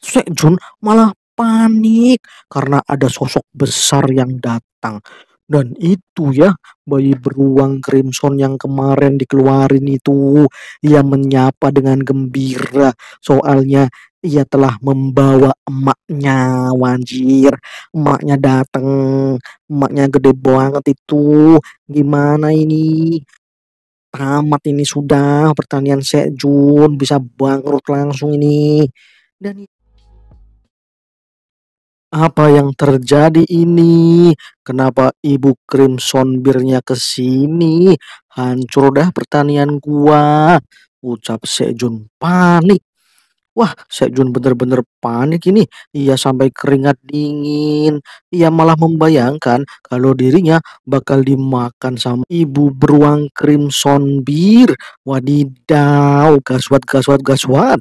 Sejun malah panik karena ada sosok besar yang datang. Dan itu ya bayi beruang Crimson yang kemarin dikeluarin itu. Ia menyapa dengan gembira soalnya ia telah membawa emaknya wanjir. Emaknya datang, emaknya gede banget itu. Gimana ini? tamat ini sudah pertanian Sejun bisa bangkrut langsung ini dan apa yang terjadi ini? Kenapa ibu Crimson birnya kesini Hancur dah pertanian gua. Ucap Sejun panik. Wah, Sejun benar-benar panik ini. Ia sampai keringat dingin. Ia malah membayangkan kalau dirinya bakal dimakan sama ibu beruang crimson bir. Wadidaw, gaswat, gaswat, gaswat.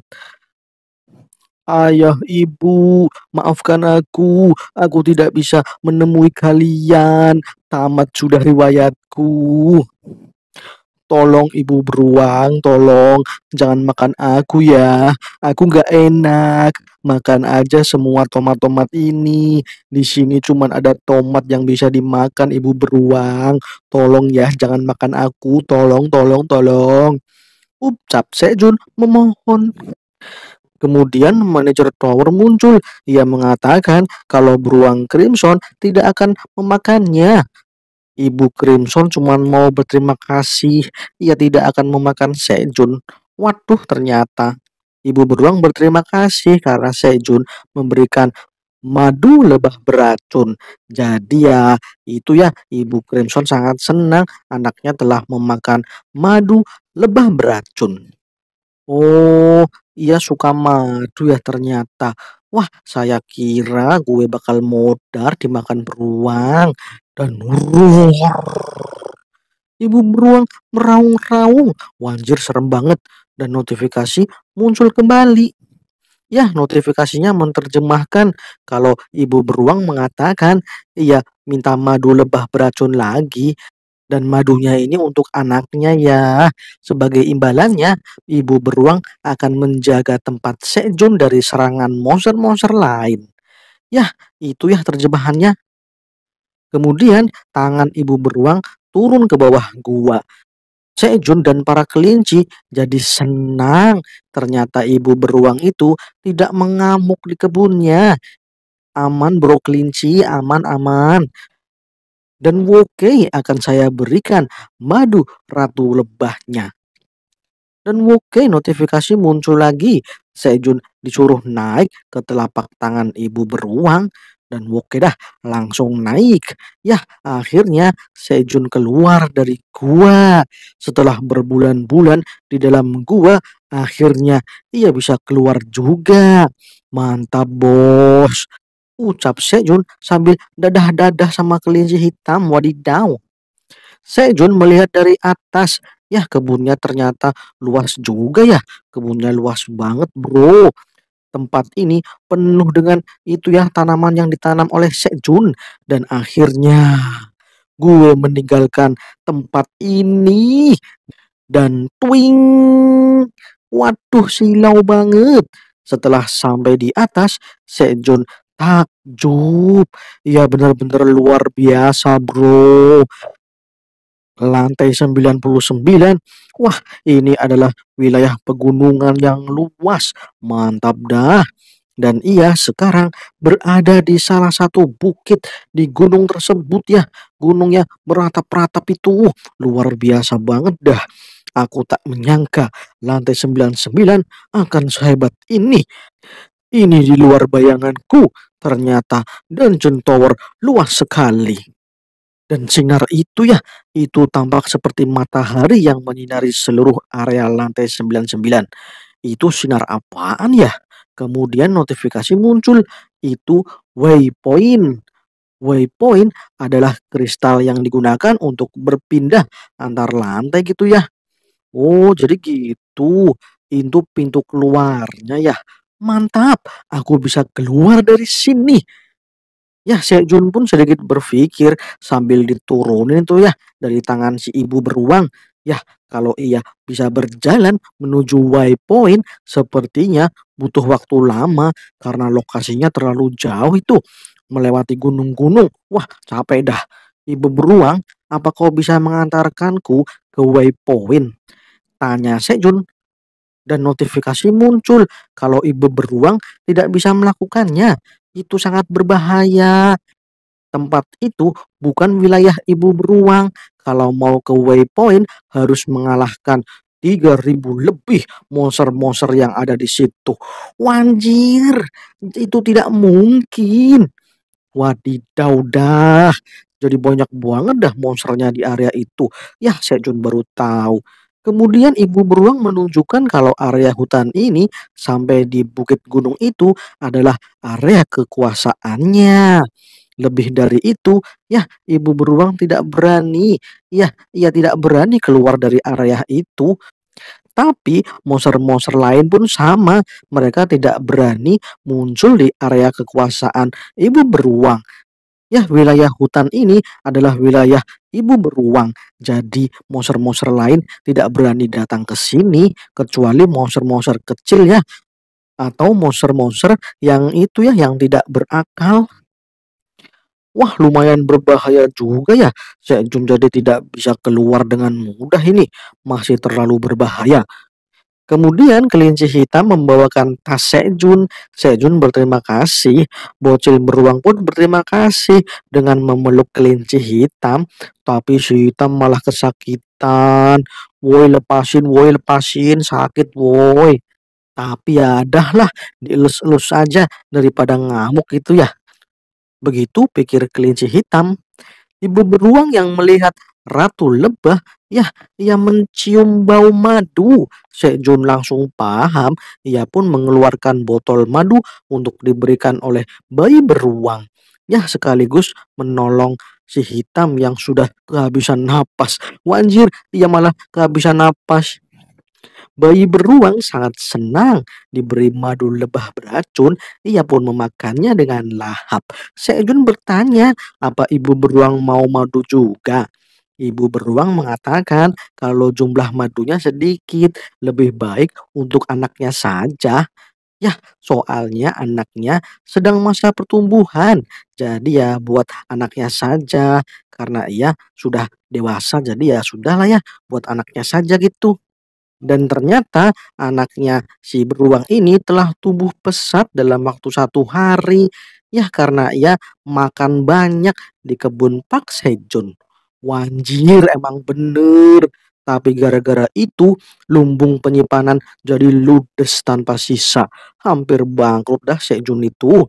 Ayah, ibu, maafkan aku. Aku tidak bisa menemui kalian. Tamat sudah riwayatku tolong ibu beruang, tolong jangan makan aku ya. Aku nggak enak. Makan aja semua tomat-tomat ini. Di sini cuma ada tomat yang bisa dimakan ibu beruang. Tolong ya, jangan makan aku. Tolong, tolong, tolong. Ucap Sejun memohon. Kemudian manajer Tower muncul. Ia mengatakan kalau beruang Crimson tidak akan memakannya. Ibu Crimson cuma mau berterima kasih ia tidak akan memakan Sejun. Waduh, ternyata ibu beruang berterima kasih karena Sejun memberikan madu lebah beracun. Jadi ya, itu ya ibu Crimson sangat senang anaknya telah memakan madu lebah beracun. Oh, ia suka madu ya ternyata. Wah, saya kira gue bakal modar dimakan beruang dan roar. Ibu beruang meraung-raung. Wanjir serem banget dan notifikasi muncul kembali. Ya, notifikasinya menerjemahkan kalau ibu beruang mengatakan, "Iya, minta madu lebah beracun lagi dan madunya ini untuk anaknya ya. Sebagai imbalannya, ibu beruang akan menjaga tempat Sejun dari serangan monster-monster lain. Yah, itu ya terjemahannya. Kemudian tangan ibu beruang turun ke bawah gua. Sejun dan para kelinci jadi senang. Ternyata ibu beruang itu tidak mengamuk di kebunnya. Aman bro kelinci, aman-aman dan woke akan saya berikan madu ratu lebahnya. Dan woke notifikasi muncul lagi. Sejun disuruh naik ke telapak tangan ibu beruang dan Woke dah langsung naik. Ya, akhirnya Sejun keluar dari gua. Setelah berbulan-bulan di dalam gua, akhirnya ia bisa keluar juga. Mantap, Bos ucap Sejun sambil dadah-dadah sama kelinci hitam wadidaw. Sejun melihat dari atas, ya kebunnya ternyata luas juga ya, kebunnya luas banget bro. Tempat ini penuh dengan itu ya tanaman yang ditanam oleh Sejun dan akhirnya gue meninggalkan tempat ini dan twing waduh silau banget setelah sampai di atas Sejun Takjub. ya benar-benar luar biasa, Bro. Lantai 99. Wah, ini adalah wilayah pegunungan yang luas. Mantap dah. Dan ia sekarang berada di salah satu bukit di gunung tersebut ya. Gunungnya meratap-ratap itu. Luar biasa banget dah. Aku tak menyangka lantai 99 akan sehebat ini. Ini di luar bayanganku. Ternyata dungeon tower luas sekali. Dan sinar itu ya, itu tampak seperti matahari yang menyinari seluruh area lantai 99. Itu sinar apaan ya? Kemudian notifikasi muncul, itu waypoint. Waypoint adalah kristal yang digunakan untuk berpindah antar lantai gitu ya. Oh, jadi gitu. Itu pintu keluarnya ya. Mantap, aku bisa keluar dari sini. Ya, Jun pun sedikit berpikir sambil diturunin tuh ya dari tangan si ibu beruang. Ya, kalau ia bisa berjalan menuju waypoint, sepertinya butuh waktu lama karena lokasinya terlalu jauh itu. Melewati gunung-gunung, wah capek dah. Ibu beruang, apa kau bisa mengantarkanku ke waypoint? Tanya Sejun dan notifikasi muncul kalau ibu beruang tidak bisa melakukannya. Itu sangat berbahaya. Tempat itu bukan wilayah ibu beruang. Kalau mau ke waypoint harus mengalahkan 3000 lebih monster-monster yang ada di situ. Wanjir, itu tidak mungkin. Wadidaw dah. Jadi banyak banget dah monsternya di area itu. Ya, Sejun baru tahu. Kemudian ibu beruang menunjukkan kalau area hutan ini sampai di bukit gunung itu adalah area kekuasaannya. Lebih dari itu, ya ibu beruang tidak berani, ya ia tidak berani keluar dari area itu. Tapi monster-monster lain pun sama, mereka tidak berani muncul di area kekuasaan ibu beruang Ya, wilayah hutan ini adalah wilayah ibu beruang. Jadi monster-monster lain tidak berani datang ke sini kecuali monster-monster kecil ya atau monster-monster yang itu ya yang tidak berakal. Wah, lumayan berbahaya juga ya. Sejum jadi tidak bisa keluar dengan mudah ini. Masih terlalu berbahaya. Kemudian kelinci hitam membawakan tas Sejun. Sejun berterima kasih. Bocil beruang pun berterima kasih dengan memeluk kelinci hitam. Tapi si hitam malah kesakitan. Woi lepasin, woi lepasin, sakit woi. Tapi ya adahlah, dielus-elus aja daripada ngamuk itu ya. Begitu pikir kelinci hitam. Ibu beruang yang melihat Ratu Lebah Ya, ia mencium bau madu. Sejun langsung paham, ia pun mengeluarkan botol madu untuk diberikan oleh bayi beruang. Ya, sekaligus menolong si hitam yang sudah kehabisan napas. Wanjir, ia malah kehabisan napas. Bayi beruang sangat senang diberi madu lebah beracun. Ia pun memakannya dengan lahap. Sejun bertanya, apa ibu beruang mau madu juga? Ibu beruang mengatakan kalau jumlah madunya sedikit, lebih baik untuk anaknya saja. Ya, soalnya anaknya sedang masa pertumbuhan. Jadi ya buat anaknya saja karena ia sudah dewasa. Jadi ya sudahlah ya buat anaknya saja gitu. Dan ternyata anaknya si beruang ini telah tumbuh pesat dalam waktu satu hari. Ya karena ia makan banyak di kebun Pak Sejun. Wanjir emang bener. Tapi gara-gara itu, lumbung penyimpanan jadi ludes tanpa sisa. Hampir bangkrut dah Sejun itu.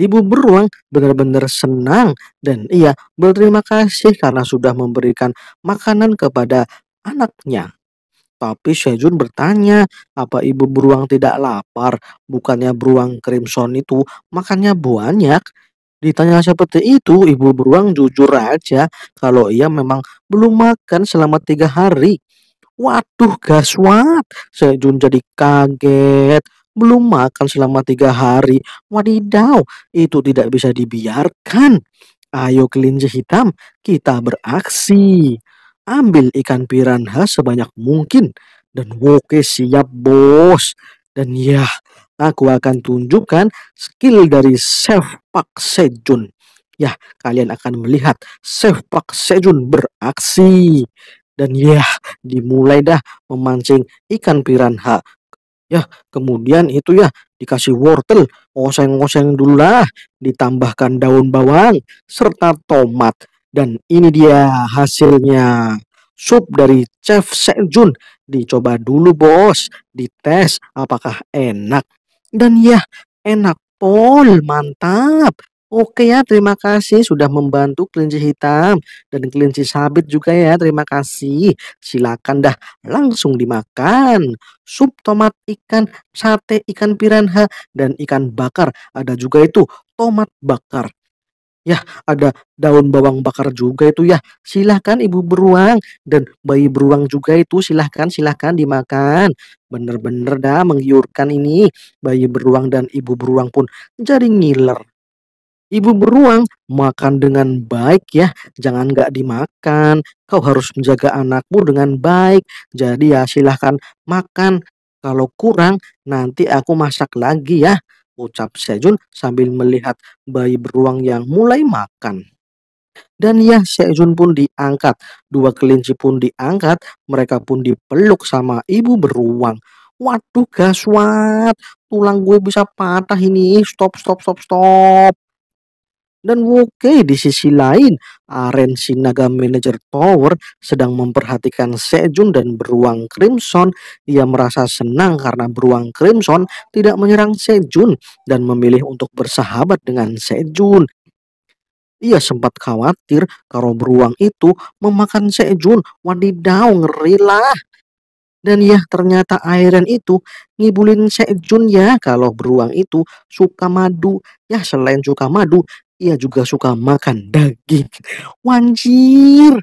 Ibu beruang benar-benar senang dan ia berterima kasih karena sudah memberikan makanan kepada anaknya. Tapi Sejun bertanya, apa ibu beruang tidak lapar? Bukannya beruang crimson itu makannya banyak? Ditanya seperti itu, ibu beruang jujur aja kalau ia memang belum makan selama tiga hari. Waduh gaswat, Sejun jadi kaget. Belum makan selama tiga hari. Wadidaw, itu tidak bisa dibiarkan. Ayo kelinci hitam, kita beraksi. Ambil ikan piranha sebanyak mungkin. Dan woke siap bos. Dan ya, aku akan tunjukkan skill dari Chef Pak Sejun. Ya, kalian akan melihat Chef Pak Sejun beraksi. Dan ya, dimulai dah memancing ikan piranha. Ya, kemudian itu ya dikasih wortel, oseng-oseng dulu lah, ditambahkan daun bawang, serta tomat. Dan ini dia hasilnya sup dari Chef Sejun. Dicoba dulu bos, dites apakah enak. Dan ya, enak. Pol, mantap. Oke ya, terima kasih sudah membantu kelinci hitam dan kelinci sabit juga ya, terima kasih. Silakan dah langsung dimakan. Sup tomat ikan, sate ikan piranha, dan ikan bakar. Ada juga itu tomat bakar. Ya ada daun bawang bakar juga itu ya. Silahkan ibu beruang dan bayi beruang juga itu silahkan silahkan dimakan. Bener-bener dah menggiurkan ini. Bayi beruang dan ibu beruang pun jadi ngiler. Ibu beruang makan dengan baik ya, jangan gak dimakan. Kau harus menjaga anakmu dengan baik. Jadi ya silahkan makan. Kalau kurang nanti aku masak lagi ya ucap Sejun sambil melihat bayi beruang yang mulai makan. Dan ya, Sejun pun diangkat. Dua kelinci pun diangkat. Mereka pun dipeluk sama ibu beruang. Waduh gaswat, tulang gue bisa patah ini. Stop, stop, stop, stop. Dan Woke di sisi lain, Aren Sinaga Manager Tower sedang memperhatikan Sejun dan Beruang Crimson. Ia merasa senang karena Beruang Crimson tidak menyerang Sejun dan memilih untuk bersahabat dengan Sejun. Ia sempat khawatir kalau beruang itu memakan Sejun. Wadidaw, ngerilah. Dan ya ternyata Airen itu ngibulin Sejun ya kalau beruang itu suka madu. Ya selain suka madu, ia juga suka makan daging. Wanjir,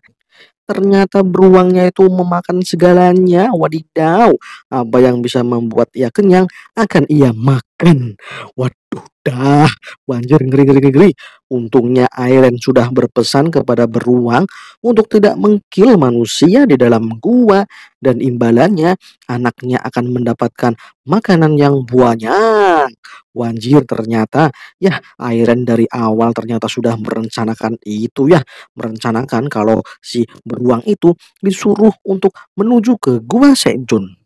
ternyata beruangnya itu memakan segalanya. Wadidaw, apa yang bisa membuat ia kenyang akan ia makan kan, Waduh dah, banjir ngeri ngeri ngeri. Untungnya Airen sudah berpesan kepada beruang untuk tidak mengkil manusia di dalam gua dan imbalannya anaknya akan mendapatkan makanan yang banyak. Wanjir ternyata ya Airen dari awal ternyata sudah merencanakan itu ya, merencanakan kalau si beruang itu disuruh untuk menuju ke gua Sejun.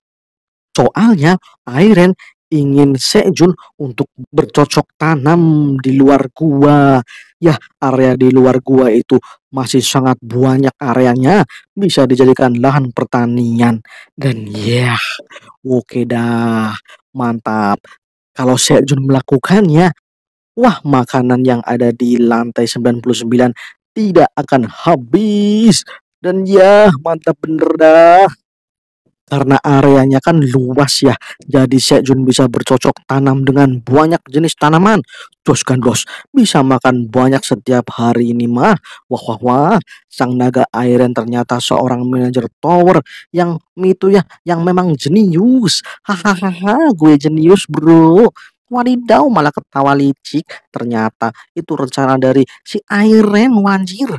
Soalnya Airen ingin Sejun untuk bercocok tanam di luar gua. Ya, area di luar gua itu masih sangat banyak areanya bisa dijadikan lahan pertanian. Dan ya, yeah, oke okay dah, mantap. Kalau Sejun melakukannya, wah makanan yang ada di lantai 99 tidak akan habis. Dan ya, mantap bener dah karena areanya kan luas ya. Jadi Sejun bisa bercocok tanam dengan banyak jenis tanaman. Jos gandos bisa makan banyak setiap hari ini mah. Wah wah wah, sang naga airan ternyata seorang manajer tower yang itu ya, yang memang jenius. Hahaha, gue jenius bro. Wadidaw malah ketawa licik. Ternyata itu rencana dari si airan wanjir.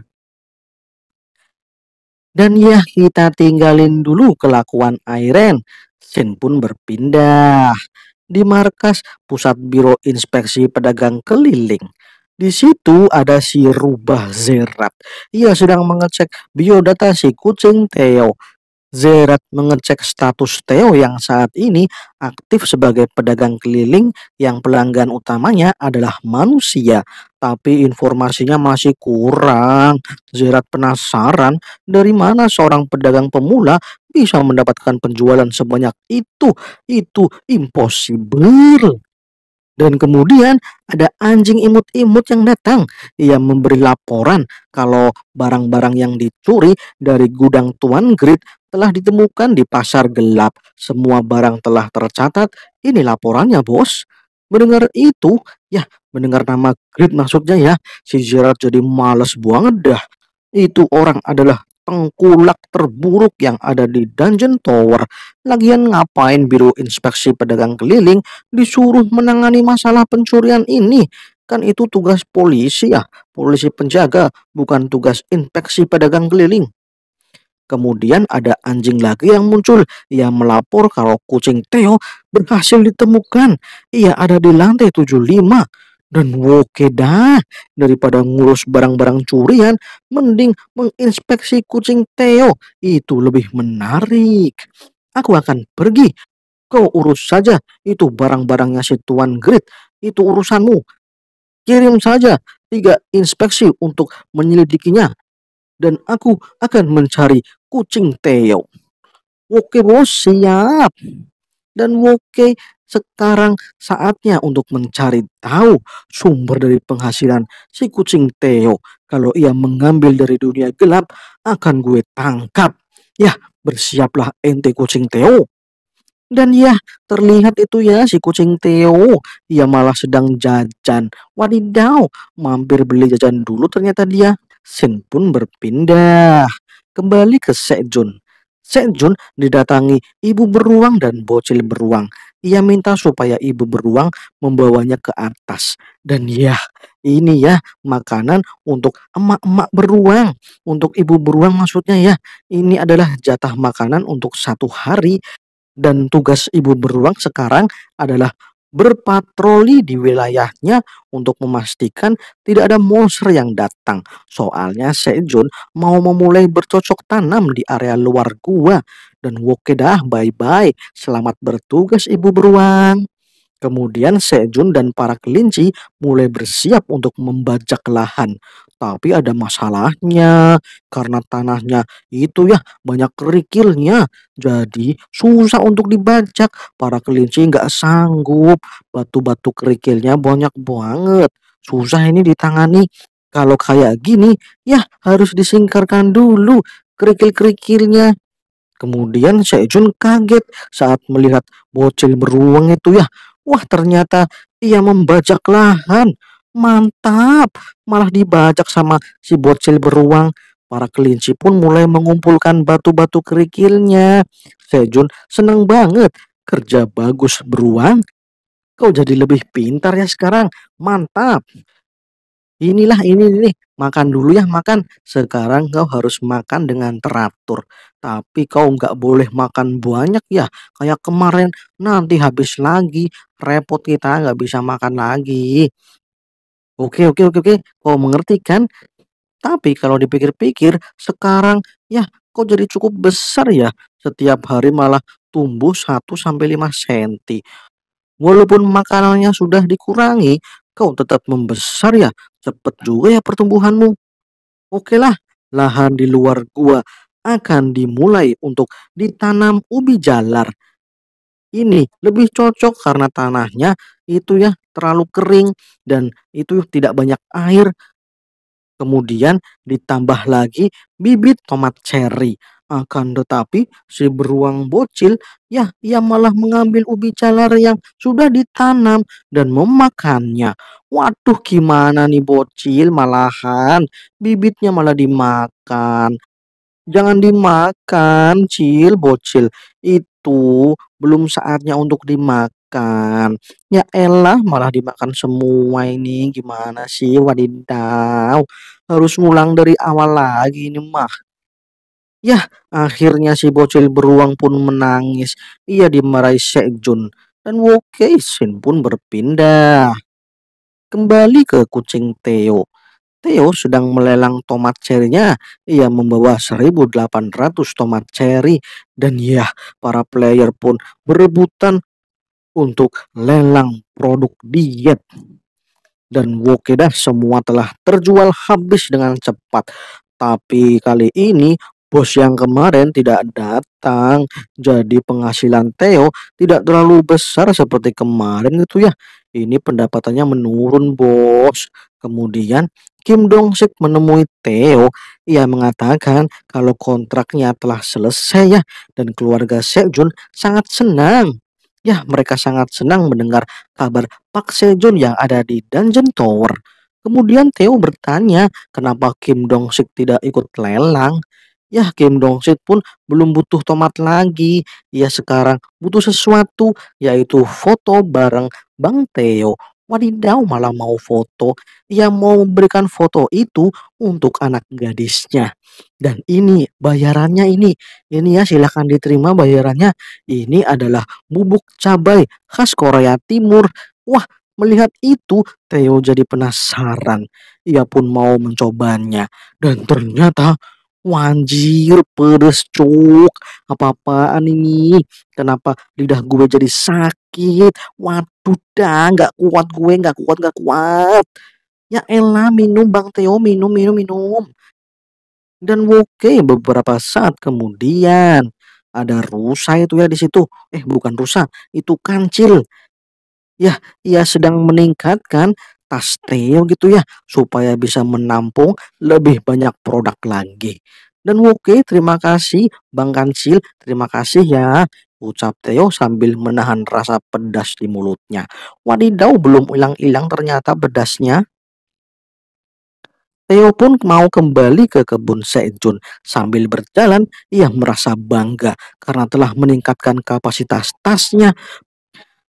Dan ya kita tinggalin dulu kelakuan Airen. Shin pun berpindah. Di markas pusat biro inspeksi pedagang keliling. Di situ ada si Rubah Zerat. Ia sedang mengecek biodata si kucing Theo. Zerat mengecek status Theo yang saat ini aktif sebagai pedagang keliling yang pelanggan utamanya adalah manusia. Tapi informasinya masih kurang. Zerat penasaran dari mana seorang pedagang pemula bisa mendapatkan penjualan sebanyak itu. Itu impossible. Dan kemudian ada anjing imut-imut yang datang. Ia memberi laporan kalau barang-barang yang dicuri dari gudang Tuan Grid telah ditemukan di pasar gelap. Semua barang telah tercatat. Ini laporannya, bos. Mendengar itu, ya, mendengar nama Grid maksudnya ya, si Gerard jadi males buang dah. Itu orang adalah tengkulak terburuk yang ada di Dungeon Tower. Lagian ngapain biru Inspeksi Pedagang Keliling disuruh menangani masalah pencurian ini? Kan itu tugas polisi ya, polisi penjaga, bukan tugas inspeksi pedagang keliling. Kemudian ada anjing lagi yang muncul. Ia melapor kalau kucing Theo berhasil ditemukan. Ia ada di lantai 75. Dan oke dah, daripada ngurus barang-barang curian, mending menginspeksi kucing Theo. Itu lebih menarik. Aku akan pergi. Kau urus saja itu barang-barangnya si Tuan Grit. Itu urusanmu. Kirim saja tiga inspeksi untuk menyelidikinya dan aku akan mencari kucing Theo. Oke bos, siap. Dan oke, sekarang saatnya untuk mencari tahu sumber dari penghasilan si kucing Theo. Kalau ia mengambil dari dunia gelap, akan gue tangkap. Ya, bersiaplah ente kucing Theo. Dan ya, terlihat itu ya si kucing Theo. Ia malah sedang jajan. Wadidaw, mampir beli jajan dulu ternyata dia. Sin pun berpindah kembali ke Sejun. Sejun didatangi ibu beruang dan bocil beruang. Ia minta supaya ibu beruang membawanya ke atas. Dan ya, ini ya makanan untuk emak-emak beruang. Untuk ibu beruang maksudnya ya, ini adalah jatah makanan untuk satu hari. Dan tugas ibu beruang sekarang adalah berpatroli di wilayahnya untuk memastikan tidak ada monster yang datang. Soalnya Sejun mau memulai bercocok tanam di area luar gua. Dan oke dah, bye-bye. Selamat bertugas ibu beruang. Kemudian Sejun dan para kelinci mulai bersiap untuk membajak lahan. Tapi ada masalahnya, karena tanahnya itu ya banyak kerikilnya. Jadi susah untuk dibajak, para kelinci nggak sanggup. Batu-batu kerikilnya banyak banget. Susah ini ditangani. Kalau kayak gini, ya harus disingkirkan dulu kerikil-kerikilnya. Kemudian Sejun kaget saat melihat bocil beruang itu ya Wah, ternyata ia membajak lahan. Mantap, malah dibajak sama si bocil beruang. Para kelinci pun mulai mengumpulkan batu-batu kerikilnya. Sejun senang banget. Kerja bagus beruang. Kau jadi lebih pintar ya sekarang. Mantap inilah ini nih makan dulu ya makan sekarang kau harus makan dengan teratur tapi kau nggak boleh makan banyak ya kayak kemarin nanti habis lagi repot kita nggak bisa makan lagi oke oke oke oke kau mengerti kan tapi kalau dipikir-pikir sekarang ya kau jadi cukup besar ya setiap hari malah tumbuh 1 sampai 5 cm Walaupun makanannya sudah dikurangi, kau tetap membesar ya Cepet juga ya pertumbuhanmu. Oke lah, lahan di luar gua akan dimulai untuk ditanam ubi jalar. Ini lebih cocok karena tanahnya itu ya terlalu kering dan itu tidak banyak air. Kemudian ditambah lagi bibit tomat cherry. Akan tetapi si beruang bocil ya ia malah mengambil ubi jalar yang sudah ditanam dan memakannya. Waduh gimana nih bocil malahan bibitnya malah dimakan. Jangan dimakan, Cil, bocil. Itu belum saatnya untuk dimakan. Ya elah, malah dimakan semua ini. Gimana sih, wadidaw. Harus ngulang dari awal lagi ini mah. Ya, akhirnya si bocil beruang pun menangis. Ia dimarahi Sejun dan Woke Shin pun berpindah. Kembali ke kucing Theo. Theo sedang melelang tomat cerinya. Ia membawa 1800 tomat ceri dan ya, para player pun berebutan untuk lelang produk diet dan Wokedah semua telah terjual habis dengan cepat. Tapi kali ini bos yang kemarin tidak datang. Jadi penghasilan Theo tidak terlalu besar seperti kemarin gitu ya. Ini pendapatannya menurun bos. Kemudian Kim Dong Sik menemui Theo. Ia mengatakan kalau kontraknya telah selesai ya dan keluarga Sejun sangat senang. Ya, mereka sangat senang mendengar kabar Pak Sejun yang ada di Dungeon Tower. Kemudian Theo bertanya kenapa Kim Dong Sik tidak ikut lelang. Ya, Dong dongsit pun belum butuh tomat lagi. Ya, sekarang butuh sesuatu, yaitu foto bareng Bang Theo. Wadidaw malah mau foto. Ia mau memberikan foto itu untuk anak gadisnya. Dan ini bayarannya ini. Ini ya silahkan diterima bayarannya. Ini adalah bubuk cabai khas Korea Timur. Wah Melihat itu, Theo jadi penasaran. Ia pun mau mencobanya. Dan ternyata Wanjir, pedes cuk. Apa-apaan ini? Kenapa lidah gue jadi sakit? Waduh dah, gak kuat gue, gak kuat, gak kuat. Ya elah, minum Bang Teo, minum, minum, minum. Dan oke, beberapa saat kemudian ada rusa itu ya di situ. Eh, bukan rusa, itu kancil. Ya, ia sedang meningkatkan tas Theo gitu ya supaya bisa menampung lebih banyak produk lagi. Dan oke, okay, terima kasih Bang Kansil, terima kasih ya ucap Theo sambil menahan rasa pedas di mulutnya. Wadidaw belum hilang-hilang ternyata pedasnya. Theo pun mau kembali ke kebun Sejun. Sambil berjalan, ia merasa bangga karena telah meningkatkan kapasitas tasnya.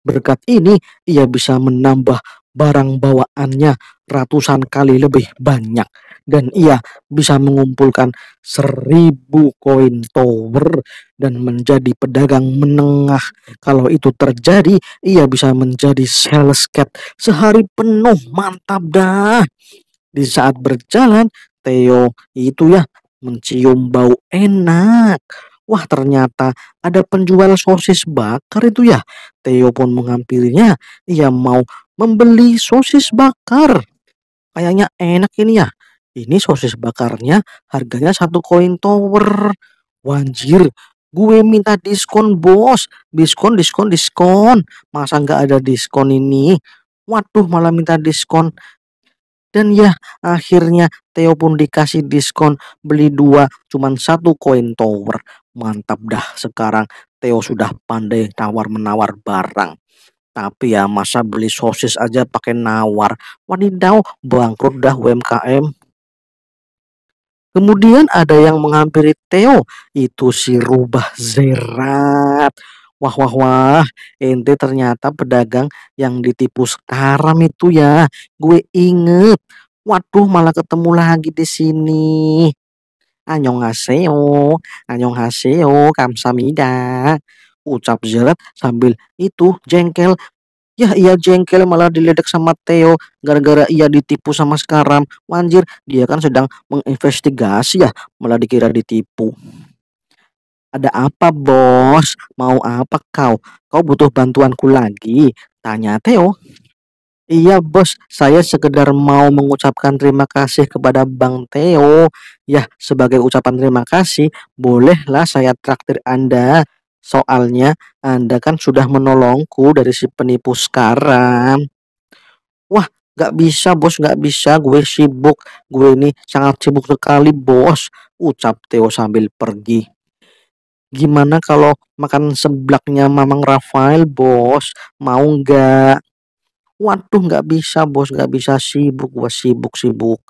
Berkat ini, ia bisa menambah barang bawaannya ratusan kali lebih banyak dan ia bisa mengumpulkan seribu koin tower dan menjadi pedagang menengah. Kalau itu terjadi, ia bisa menjadi sales cat sehari penuh mantap dah. Di saat berjalan, Theo itu ya mencium bau enak. Wah ternyata ada penjual sosis bakar itu ya. Theo pun mengampirinya. Ia mau membeli sosis bakar. Kayaknya enak ini ya. Ini sosis bakarnya harganya satu koin tower. Wanjir, gue minta diskon bos. Diskon, diskon, diskon. Masa nggak ada diskon ini? Waduh, malah minta diskon. Dan ya, akhirnya Theo pun dikasih diskon beli dua, cuman satu koin tower. Mantap dah sekarang Theo sudah pandai tawar menawar barang. Tapi ya masa beli sosis aja pakai nawar. Wadidaw, bangkrut dah UMKM. Kemudian ada yang menghampiri Theo, itu si Rubah Zerat. Wah wah wah, ente ternyata pedagang yang ditipu sekarang itu ya. Gue inget. Waduh, malah ketemu lagi di sini. Anyong haseo, anyong haseo, kamsamida ucap Gerard sambil itu jengkel. Ya iya jengkel malah diledek sama Theo gara-gara ia ditipu sama Sekaram. Wanjir, dia kan sedang menginvestigasi ya, malah dikira ditipu. Ada apa bos? Mau apa kau? Kau butuh bantuanku lagi? Tanya Theo. Iya bos, saya sekedar mau mengucapkan terima kasih kepada Bang Theo. Ya, sebagai ucapan terima kasih, bolehlah saya traktir Anda. Soalnya Anda kan sudah menolongku dari si penipu sekarang. Wah, Gak bisa bos, gak bisa. Gue sibuk. Gue ini sangat sibuk sekali bos. Ucap Theo sambil pergi. Gimana kalau makan seblaknya Mamang Rafael bos? Mau nggak? Waduh nggak bisa bos, nggak bisa sibuk. Gue sibuk-sibuk.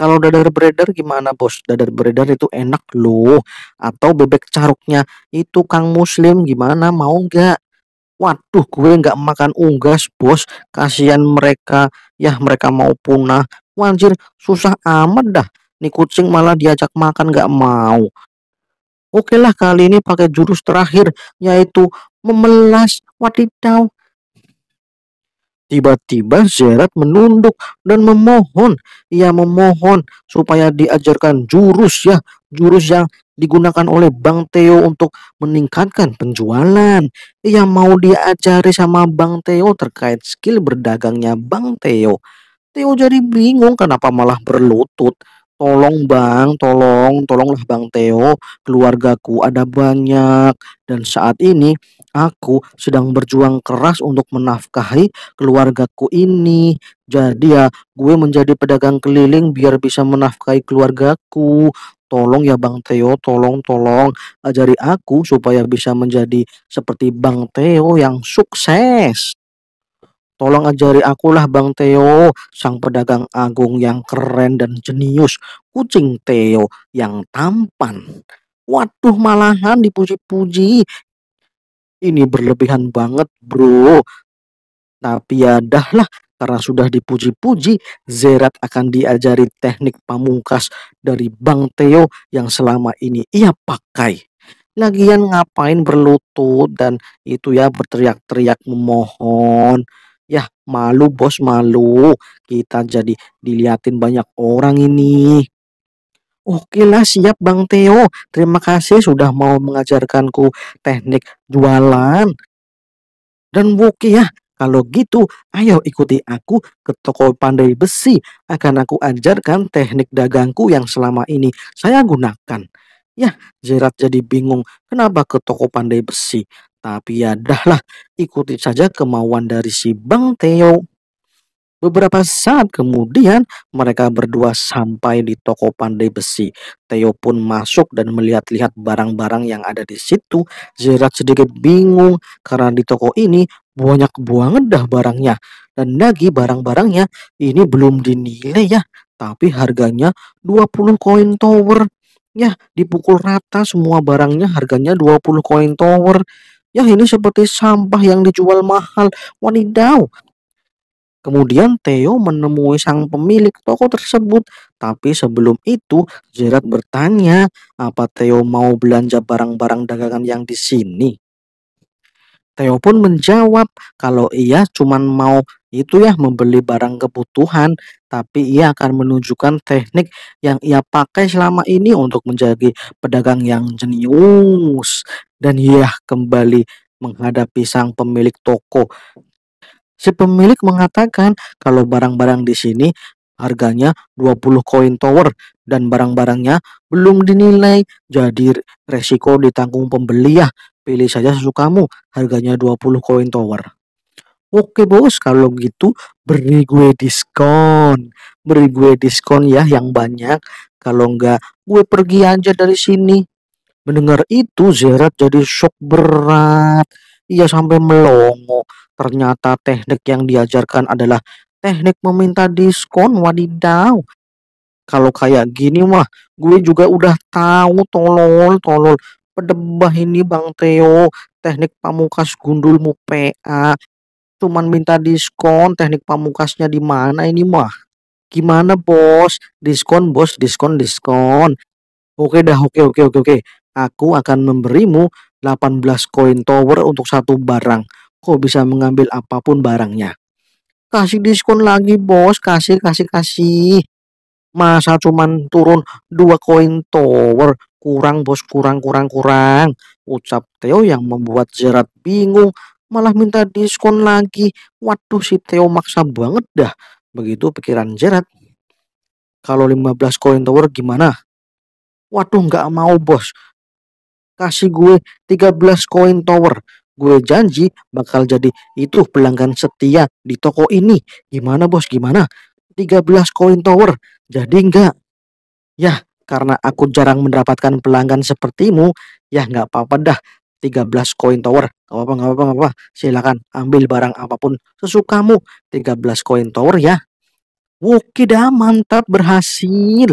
Kalau dadar beredar gimana bos? Dadar beredar itu enak loh. Atau bebek caruknya itu Kang Muslim gimana mau nggak? Waduh gue nggak makan unggas bos. Kasihan mereka. Ya mereka mau punah. Wanjir susah amat dah. Nih kucing malah diajak makan nggak mau. Oke lah kali ini pakai jurus terakhir yaitu memelas wadidaw Tiba-tiba Zerat menunduk dan memohon. Ia memohon supaya diajarkan jurus ya, jurus yang digunakan oleh Bang Teo untuk meningkatkan penjualan. Ia mau diajari sama Bang Teo terkait skill berdagangnya Bang Teo. Teo jadi bingung kenapa malah berlutut tolong bang, tolong, tolonglah bang Theo, keluargaku ada banyak dan saat ini aku sedang berjuang keras untuk menafkahi keluargaku ini. Jadi ya gue menjadi pedagang keliling biar bisa menafkahi keluargaku. Tolong ya Bang Theo, tolong tolong ajari aku supaya bisa menjadi seperti Bang Theo yang sukses. Tolong ajari akulah Bang Theo, sang pedagang agung yang keren dan jenius. Kucing Theo yang tampan. Waduh malahan dipuji-puji. Ini berlebihan banget bro. Tapi ya dah karena sudah dipuji-puji, Zerat akan diajari teknik pamungkas dari Bang Theo yang selama ini ia pakai. Lagian ngapain berlutut dan itu ya berteriak-teriak memohon. Malu bos, malu. Kita jadi diliatin banyak orang ini. Oke lah siap Bang Theo. Terima kasih sudah mau mengajarkanku teknik jualan. Dan Buki ya, kalau gitu ayo ikuti aku ke toko pandai besi. Akan aku ajarkan teknik dagangku yang selama ini saya gunakan. Ya, Jerat jadi bingung kenapa ke toko pandai besi. Tapi ya dahlah, ikuti saja kemauan dari si Bang Theo. Beberapa saat kemudian, mereka berdua sampai di toko pandai besi. Theo pun masuk dan melihat-lihat barang-barang yang ada di situ. Zerat sedikit bingung karena di toko ini banyak banget dah barangnya. Dan lagi barang-barangnya ini belum dinilai ya, tapi harganya 20 koin tower. Ya, dipukul rata semua barangnya harganya 20 koin tower. Ya ini seperti sampah yang dijual mahal. wanidau. Kemudian Theo menemui sang pemilik toko tersebut. Tapi sebelum itu, Gerard bertanya, apa Theo mau belanja barang-barang dagangan yang di sini? Theo pun menjawab kalau ia cuma mau itu ya membeli barang kebutuhan, tapi ia akan menunjukkan teknik yang ia pakai selama ini untuk menjadi pedagang yang jenius dan Yah kembali menghadapi sang pemilik toko. Si pemilik mengatakan kalau barang-barang di sini harganya 20 koin tower dan barang-barangnya belum dinilai jadi resiko ditanggung pembeli ya pilih saja sesukamu harganya 20 koin tower Oke bos, kalau gitu beri gue diskon. Beri gue diskon ya yang banyak. Kalau enggak, gue pergi aja dari sini. Mendengar itu Zerat jadi shock berat. Ia sampai melongo. Ternyata teknik yang diajarkan adalah teknik meminta diskon wadidaw. Kalau kayak gini mah gue juga udah tahu tolol tolol. Pedebah ini Bang Theo, teknik pamukas gundulmu PA. Cuman minta diskon, teknik pamukasnya di mana ini mah? Gimana bos? Diskon bos, diskon, diskon. Oke dah, oke, oke, oke, oke. Aku akan memberimu 18 koin tower untuk satu barang. Kau bisa mengambil apapun barangnya. Kasih diskon lagi bos, kasih, kasih, kasih. Masa cuman turun dua koin tower? Kurang bos, kurang, kurang, kurang. Ucap Theo yang membuat Zerat bingung. Malah minta diskon lagi. Waduh si Theo maksa banget dah. Begitu pikiran Zerat. Kalau 15 koin tower gimana? Waduh nggak mau bos kasih gue 13 koin tower. Gue janji bakal jadi itu pelanggan setia di toko ini. Gimana bos, gimana? 13 koin tower. Jadi enggak? ya, karena aku jarang mendapatkan pelanggan sepertimu, ya enggak apa-apa dah. 13 koin tower, nggak apa-apa, apa-apa, apa Silakan ambil barang apapun sesukamu. 13 koin tower ya. Oke kita mantap, berhasil.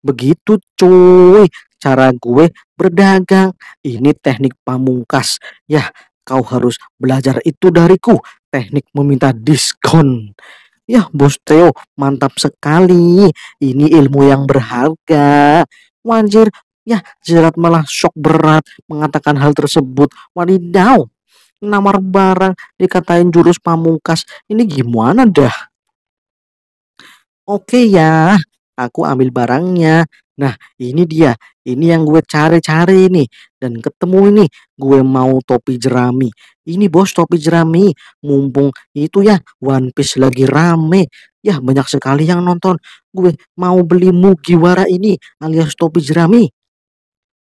Begitu cuy, cara gue berdagang. Ini teknik pamungkas. Ya, kau harus belajar itu dariku. Teknik meminta diskon. Ya, Bos Teo, mantap sekali. Ini ilmu yang berharga. Wanjir, ya, Jerat malah shock berat mengatakan hal tersebut. Wadidaw, namar barang dikatain jurus pamungkas ini gimana dah oke ya aku ambil barangnya Nah, ini dia. Ini yang gue cari-cari ini dan ketemu ini. Gue mau topi jerami. Ini bos topi jerami. Mumpung itu ya One Piece lagi rame. Ya banyak sekali yang nonton. Gue mau beli Mugiwara ini alias topi jerami.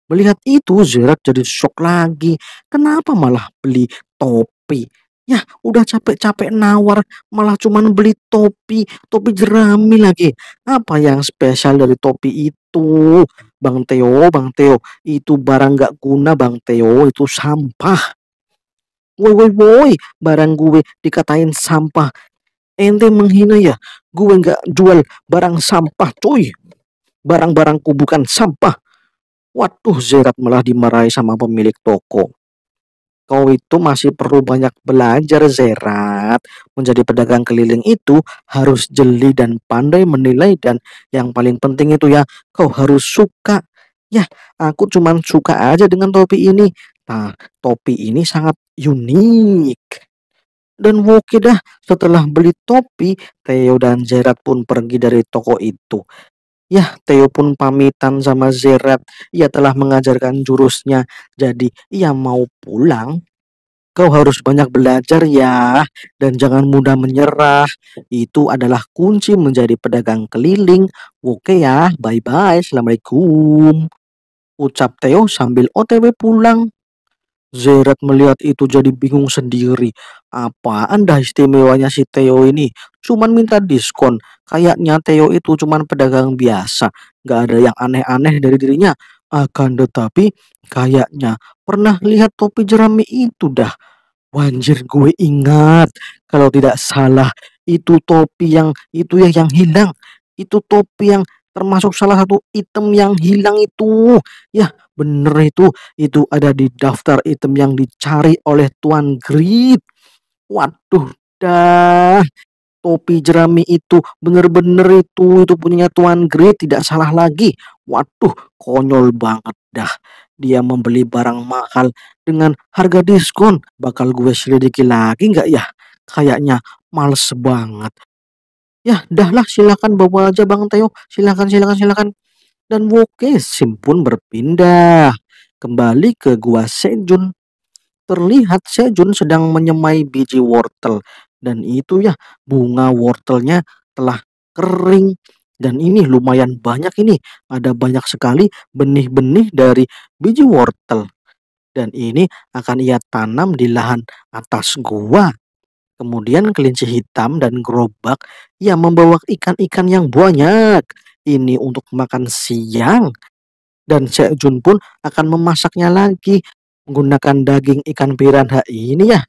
Melihat itu Zerat jadi shock lagi. Kenapa malah beli topi? Ya udah capek-capek nawar malah cuman beli topi, topi jerami lagi. Apa yang spesial dari topi itu? Bang Teo, Bang Teo, itu barang gak guna Bang Teo, itu sampah. Woi woi woi, barang gue dikatain sampah. Ente menghina ya, gue gak jual barang sampah cuy. Barang-barangku bukan sampah. Waduh, Zerat malah dimarahi sama pemilik toko. Kau itu masih perlu banyak belajar, Zerat. Menjadi pedagang keliling itu harus jeli dan pandai menilai dan yang paling penting itu ya, kau harus suka. Ya, aku cuman suka aja dengan topi ini. Nah, topi ini sangat unik dan Woki dah. Setelah beli topi, Theo dan Zerat pun pergi dari toko itu. Ya, Theo pun pamitan sama Zerat. Ia telah mengajarkan jurusnya. Jadi, ia mau pulang. Kau harus banyak belajar ya, dan jangan mudah menyerah. Itu adalah kunci menjadi pedagang keliling. Oke ya, bye-bye. Assalamualaikum. Ucap Theo sambil otw pulang. Zerat melihat itu jadi bingung sendiri. Apa anda istimewanya si Theo ini? Cuman minta diskon. Kayaknya Theo itu cuman pedagang biasa. Gak ada yang aneh-aneh dari dirinya. Akan tetapi kayaknya pernah lihat topi jerami itu dah. Wanjir gue ingat kalau tidak salah itu topi yang itu ya yang hilang. Itu topi yang termasuk salah satu item yang hilang itu. Ya Bener itu, itu ada di daftar item yang dicari oleh Tuan Grid. Waduh dah, topi jerami itu bener-bener itu itu punya Tuan Grid tidak salah lagi. Waduh, konyol banget dah. Dia membeli barang mahal dengan harga diskon. Bakal gue selidiki lagi nggak ya? Kayaknya males banget. Ya, dahlah silakan bawa aja Bang Teo. Silakan silakan silakan dan Wokesim simpun pun berpindah kembali ke gua Sejun. Terlihat Sejun sedang menyemai biji wortel dan itu ya bunga wortelnya telah kering dan ini lumayan banyak ini ada banyak sekali benih-benih dari biji wortel dan ini akan ia tanam di lahan atas gua. Kemudian kelinci hitam dan gerobak yang membawa ikan-ikan yang banyak ini untuk makan siang dan Jun pun akan memasaknya lagi menggunakan daging ikan piranha ini ya.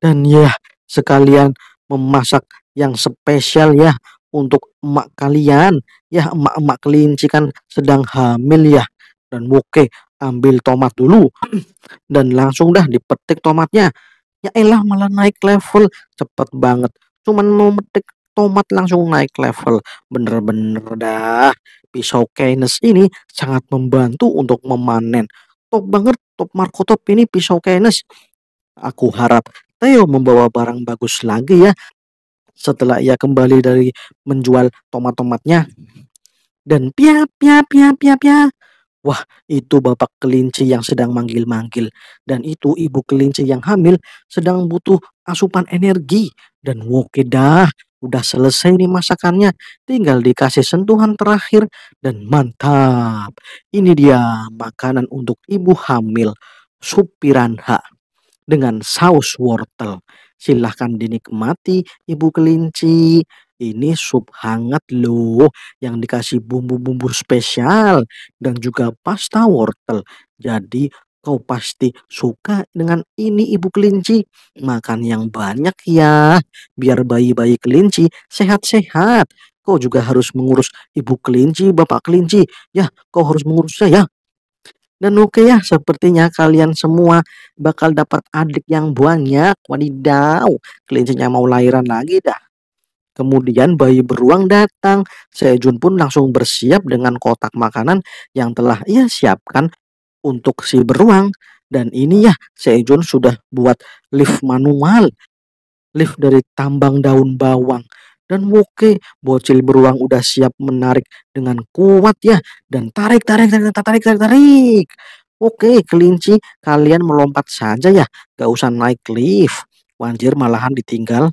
Dan ya, sekalian memasak yang spesial ya untuk emak kalian ya emak-emak kelinci kan sedang hamil ya dan oke ambil tomat dulu dan langsung dah dipetik tomatnya ya elah malah naik level cepet banget cuman mau metik tomat langsung naik level. Bener-bener dah. Pisau Keynes ini sangat membantu untuk memanen. Top banget top Marco Top ini pisau Keynes. Aku harap Theo membawa barang bagus lagi ya. Setelah ia kembali dari menjual tomat-tomatnya. Dan pia pia pia pia pia. Wah, itu bapak kelinci yang sedang manggil-manggil. Dan itu ibu kelinci yang hamil sedang butuh asupan energi. Dan woke dah, Udah selesai nih masakannya, tinggal dikasih sentuhan terakhir dan mantap. Ini dia makanan untuk ibu hamil, sup piranha dengan saus wortel. Silahkan dinikmati ibu kelinci. Ini sup hangat loh yang dikasih bumbu-bumbu spesial dan juga pasta wortel. Jadi Kau pasti suka dengan ini ibu kelinci. Makan yang banyak ya, biar bayi-bayi kelinci sehat-sehat. Kau juga harus mengurus ibu kelinci, bapak kelinci. Ya, kau harus mengurusnya ya. Dan oke okay ya, sepertinya kalian semua bakal dapat adik yang banyak. Wadidaw, kelincinya mau lahiran lagi dah. Kemudian bayi beruang datang. Sejun pun langsung bersiap dengan kotak makanan yang telah ia siapkan untuk si beruang dan ini ya si sudah buat lift manual lift dari tambang daun bawang dan oke, bocil beruang udah siap menarik dengan kuat ya dan tarik tarik tarik tarik tarik tarik Oke kelinci kalian melompat saja ya gak usah naik lift Wanjir malahan ditinggal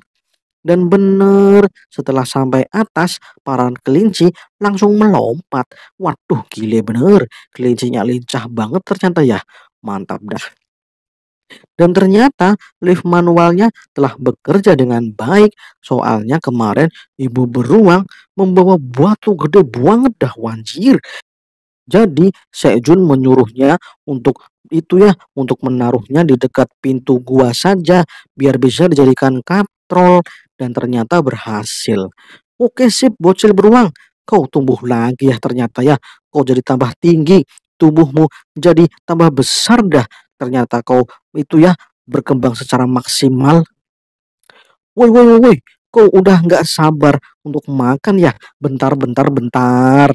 dan bener, setelah sampai atas, para kelinci langsung melompat. Waduh, gile bener. Kelincinya lincah banget ternyata ya. Mantap dah. Dan ternyata lift manualnya telah bekerja dengan baik. Soalnya kemarin ibu beruang membawa batu gede banget dah wanjir. Jadi Sejun menyuruhnya untuk itu ya untuk menaruhnya di dekat pintu gua saja biar bisa dijadikan kap troll dan ternyata berhasil. Oke sip bocil beruang, kau tumbuh lagi ya ternyata ya. Kau jadi tambah tinggi, tubuhmu jadi tambah besar dah. Ternyata kau itu ya berkembang secara maksimal. Woi woi woi, kau udah nggak sabar untuk makan ya. Bentar bentar bentar.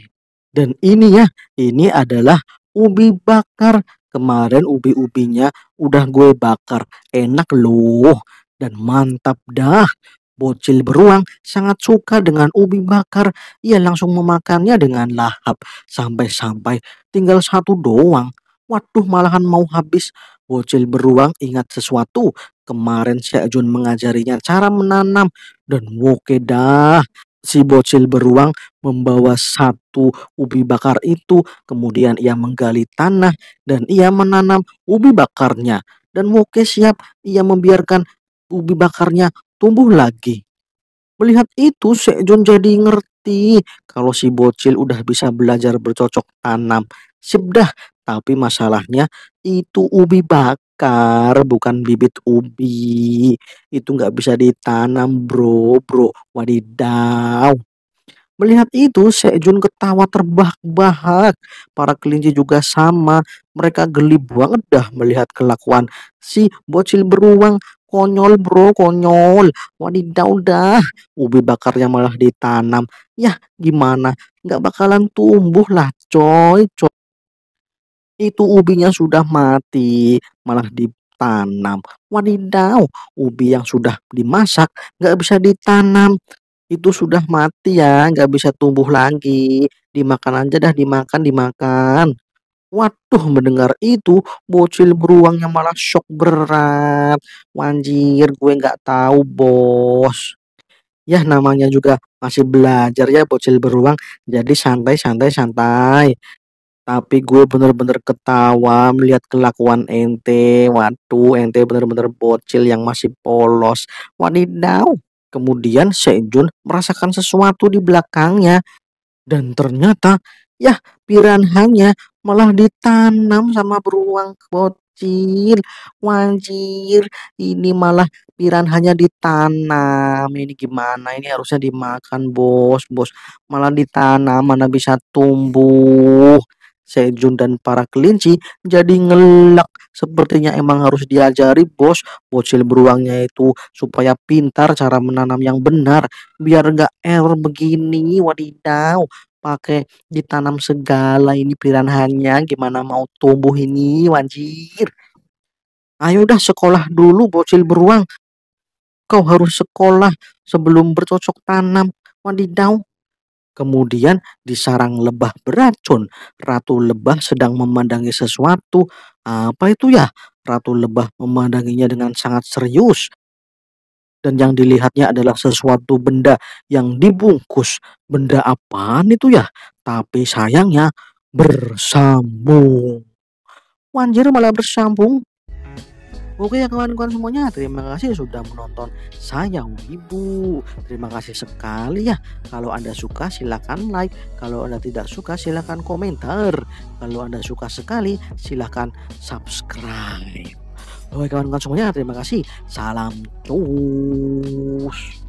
Dan ini ya, ini adalah ubi bakar. Kemarin ubi-ubinya udah gue bakar. Enak loh dan mantap dah. Bocil beruang sangat suka dengan ubi bakar. Ia langsung memakannya dengan lahap. Sampai-sampai tinggal satu doang. Waduh malahan mau habis. Bocil beruang ingat sesuatu. Kemarin Ajun mengajarinya cara menanam. Dan oke dah. Si bocil beruang membawa satu ubi bakar itu. Kemudian ia menggali tanah dan ia menanam ubi bakarnya dan woke siap ia membiarkan ubi bakarnya tumbuh lagi. Melihat itu, Sejun jadi ngerti kalau si bocil udah bisa belajar bercocok tanam. Sebdah, tapi masalahnya itu ubi bakar, bukan bibit ubi. Itu nggak bisa ditanam, bro, bro. Wadidaw. Melihat itu, Sejun ketawa terbahak-bahak. Para kelinci juga sama. Mereka geli banget dah melihat kelakuan si bocil beruang Konyol bro, konyol. Wadidaw dah. Ubi bakarnya malah ditanam. Ya gimana? Nggak bakalan tumbuh lah coy, coy. Itu ubinya sudah mati, malah ditanam. Wadidaw, ubi yang sudah dimasak nggak bisa ditanam. Itu sudah mati ya, nggak bisa tumbuh lagi. Dimakan aja dah, dimakan, dimakan. Waduh mendengar itu bocil beruangnya malah shock berat. Wanjir gue nggak tahu bos. Ya namanya juga masih belajar ya bocil beruang jadi santai santai santai. Tapi gue bener-bener ketawa melihat kelakuan ente. Waduh ente bener-bener bocil yang masih polos. Wadidaw. Kemudian Sejun merasakan sesuatu di belakangnya dan ternyata ya piranhanya malah ditanam sama beruang bocil wajir ini malah hanya ditanam ini gimana ini harusnya dimakan bos bos malah ditanam mana bisa tumbuh Sejun dan para kelinci jadi ngelak sepertinya emang harus diajari bos bocil beruangnya itu supaya pintar cara menanam yang benar biar nggak error begini wadidaw pakai ditanam segala ini piranhanya gimana mau tumbuh ini wanjir ayo udah sekolah dulu bocil beruang kau harus sekolah sebelum bercocok tanam wadidau Kemudian di sarang lebah beracun, ratu lebah sedang memandangi sesuatu. Apa itu ya? Ratu lebah memandanginya dengan sangat serius dan yang dilihatnya adalah sesuatu benda yang dibungkus. Benda apaan itu ya? Tapi sayangnya bersambung. Wanjir malah bersambung. Oke ya kawan-kawan semuanya, terima kasih sudah menonton saya ibu Terima kasih sekali ya. Kalau Anda suka silakan like, kalau Anda tidak suka silakan komentar. Kalau Anda suka sekali silakan subscribe. Oke kawan-kawan semuanya terima kasih. Salam cus.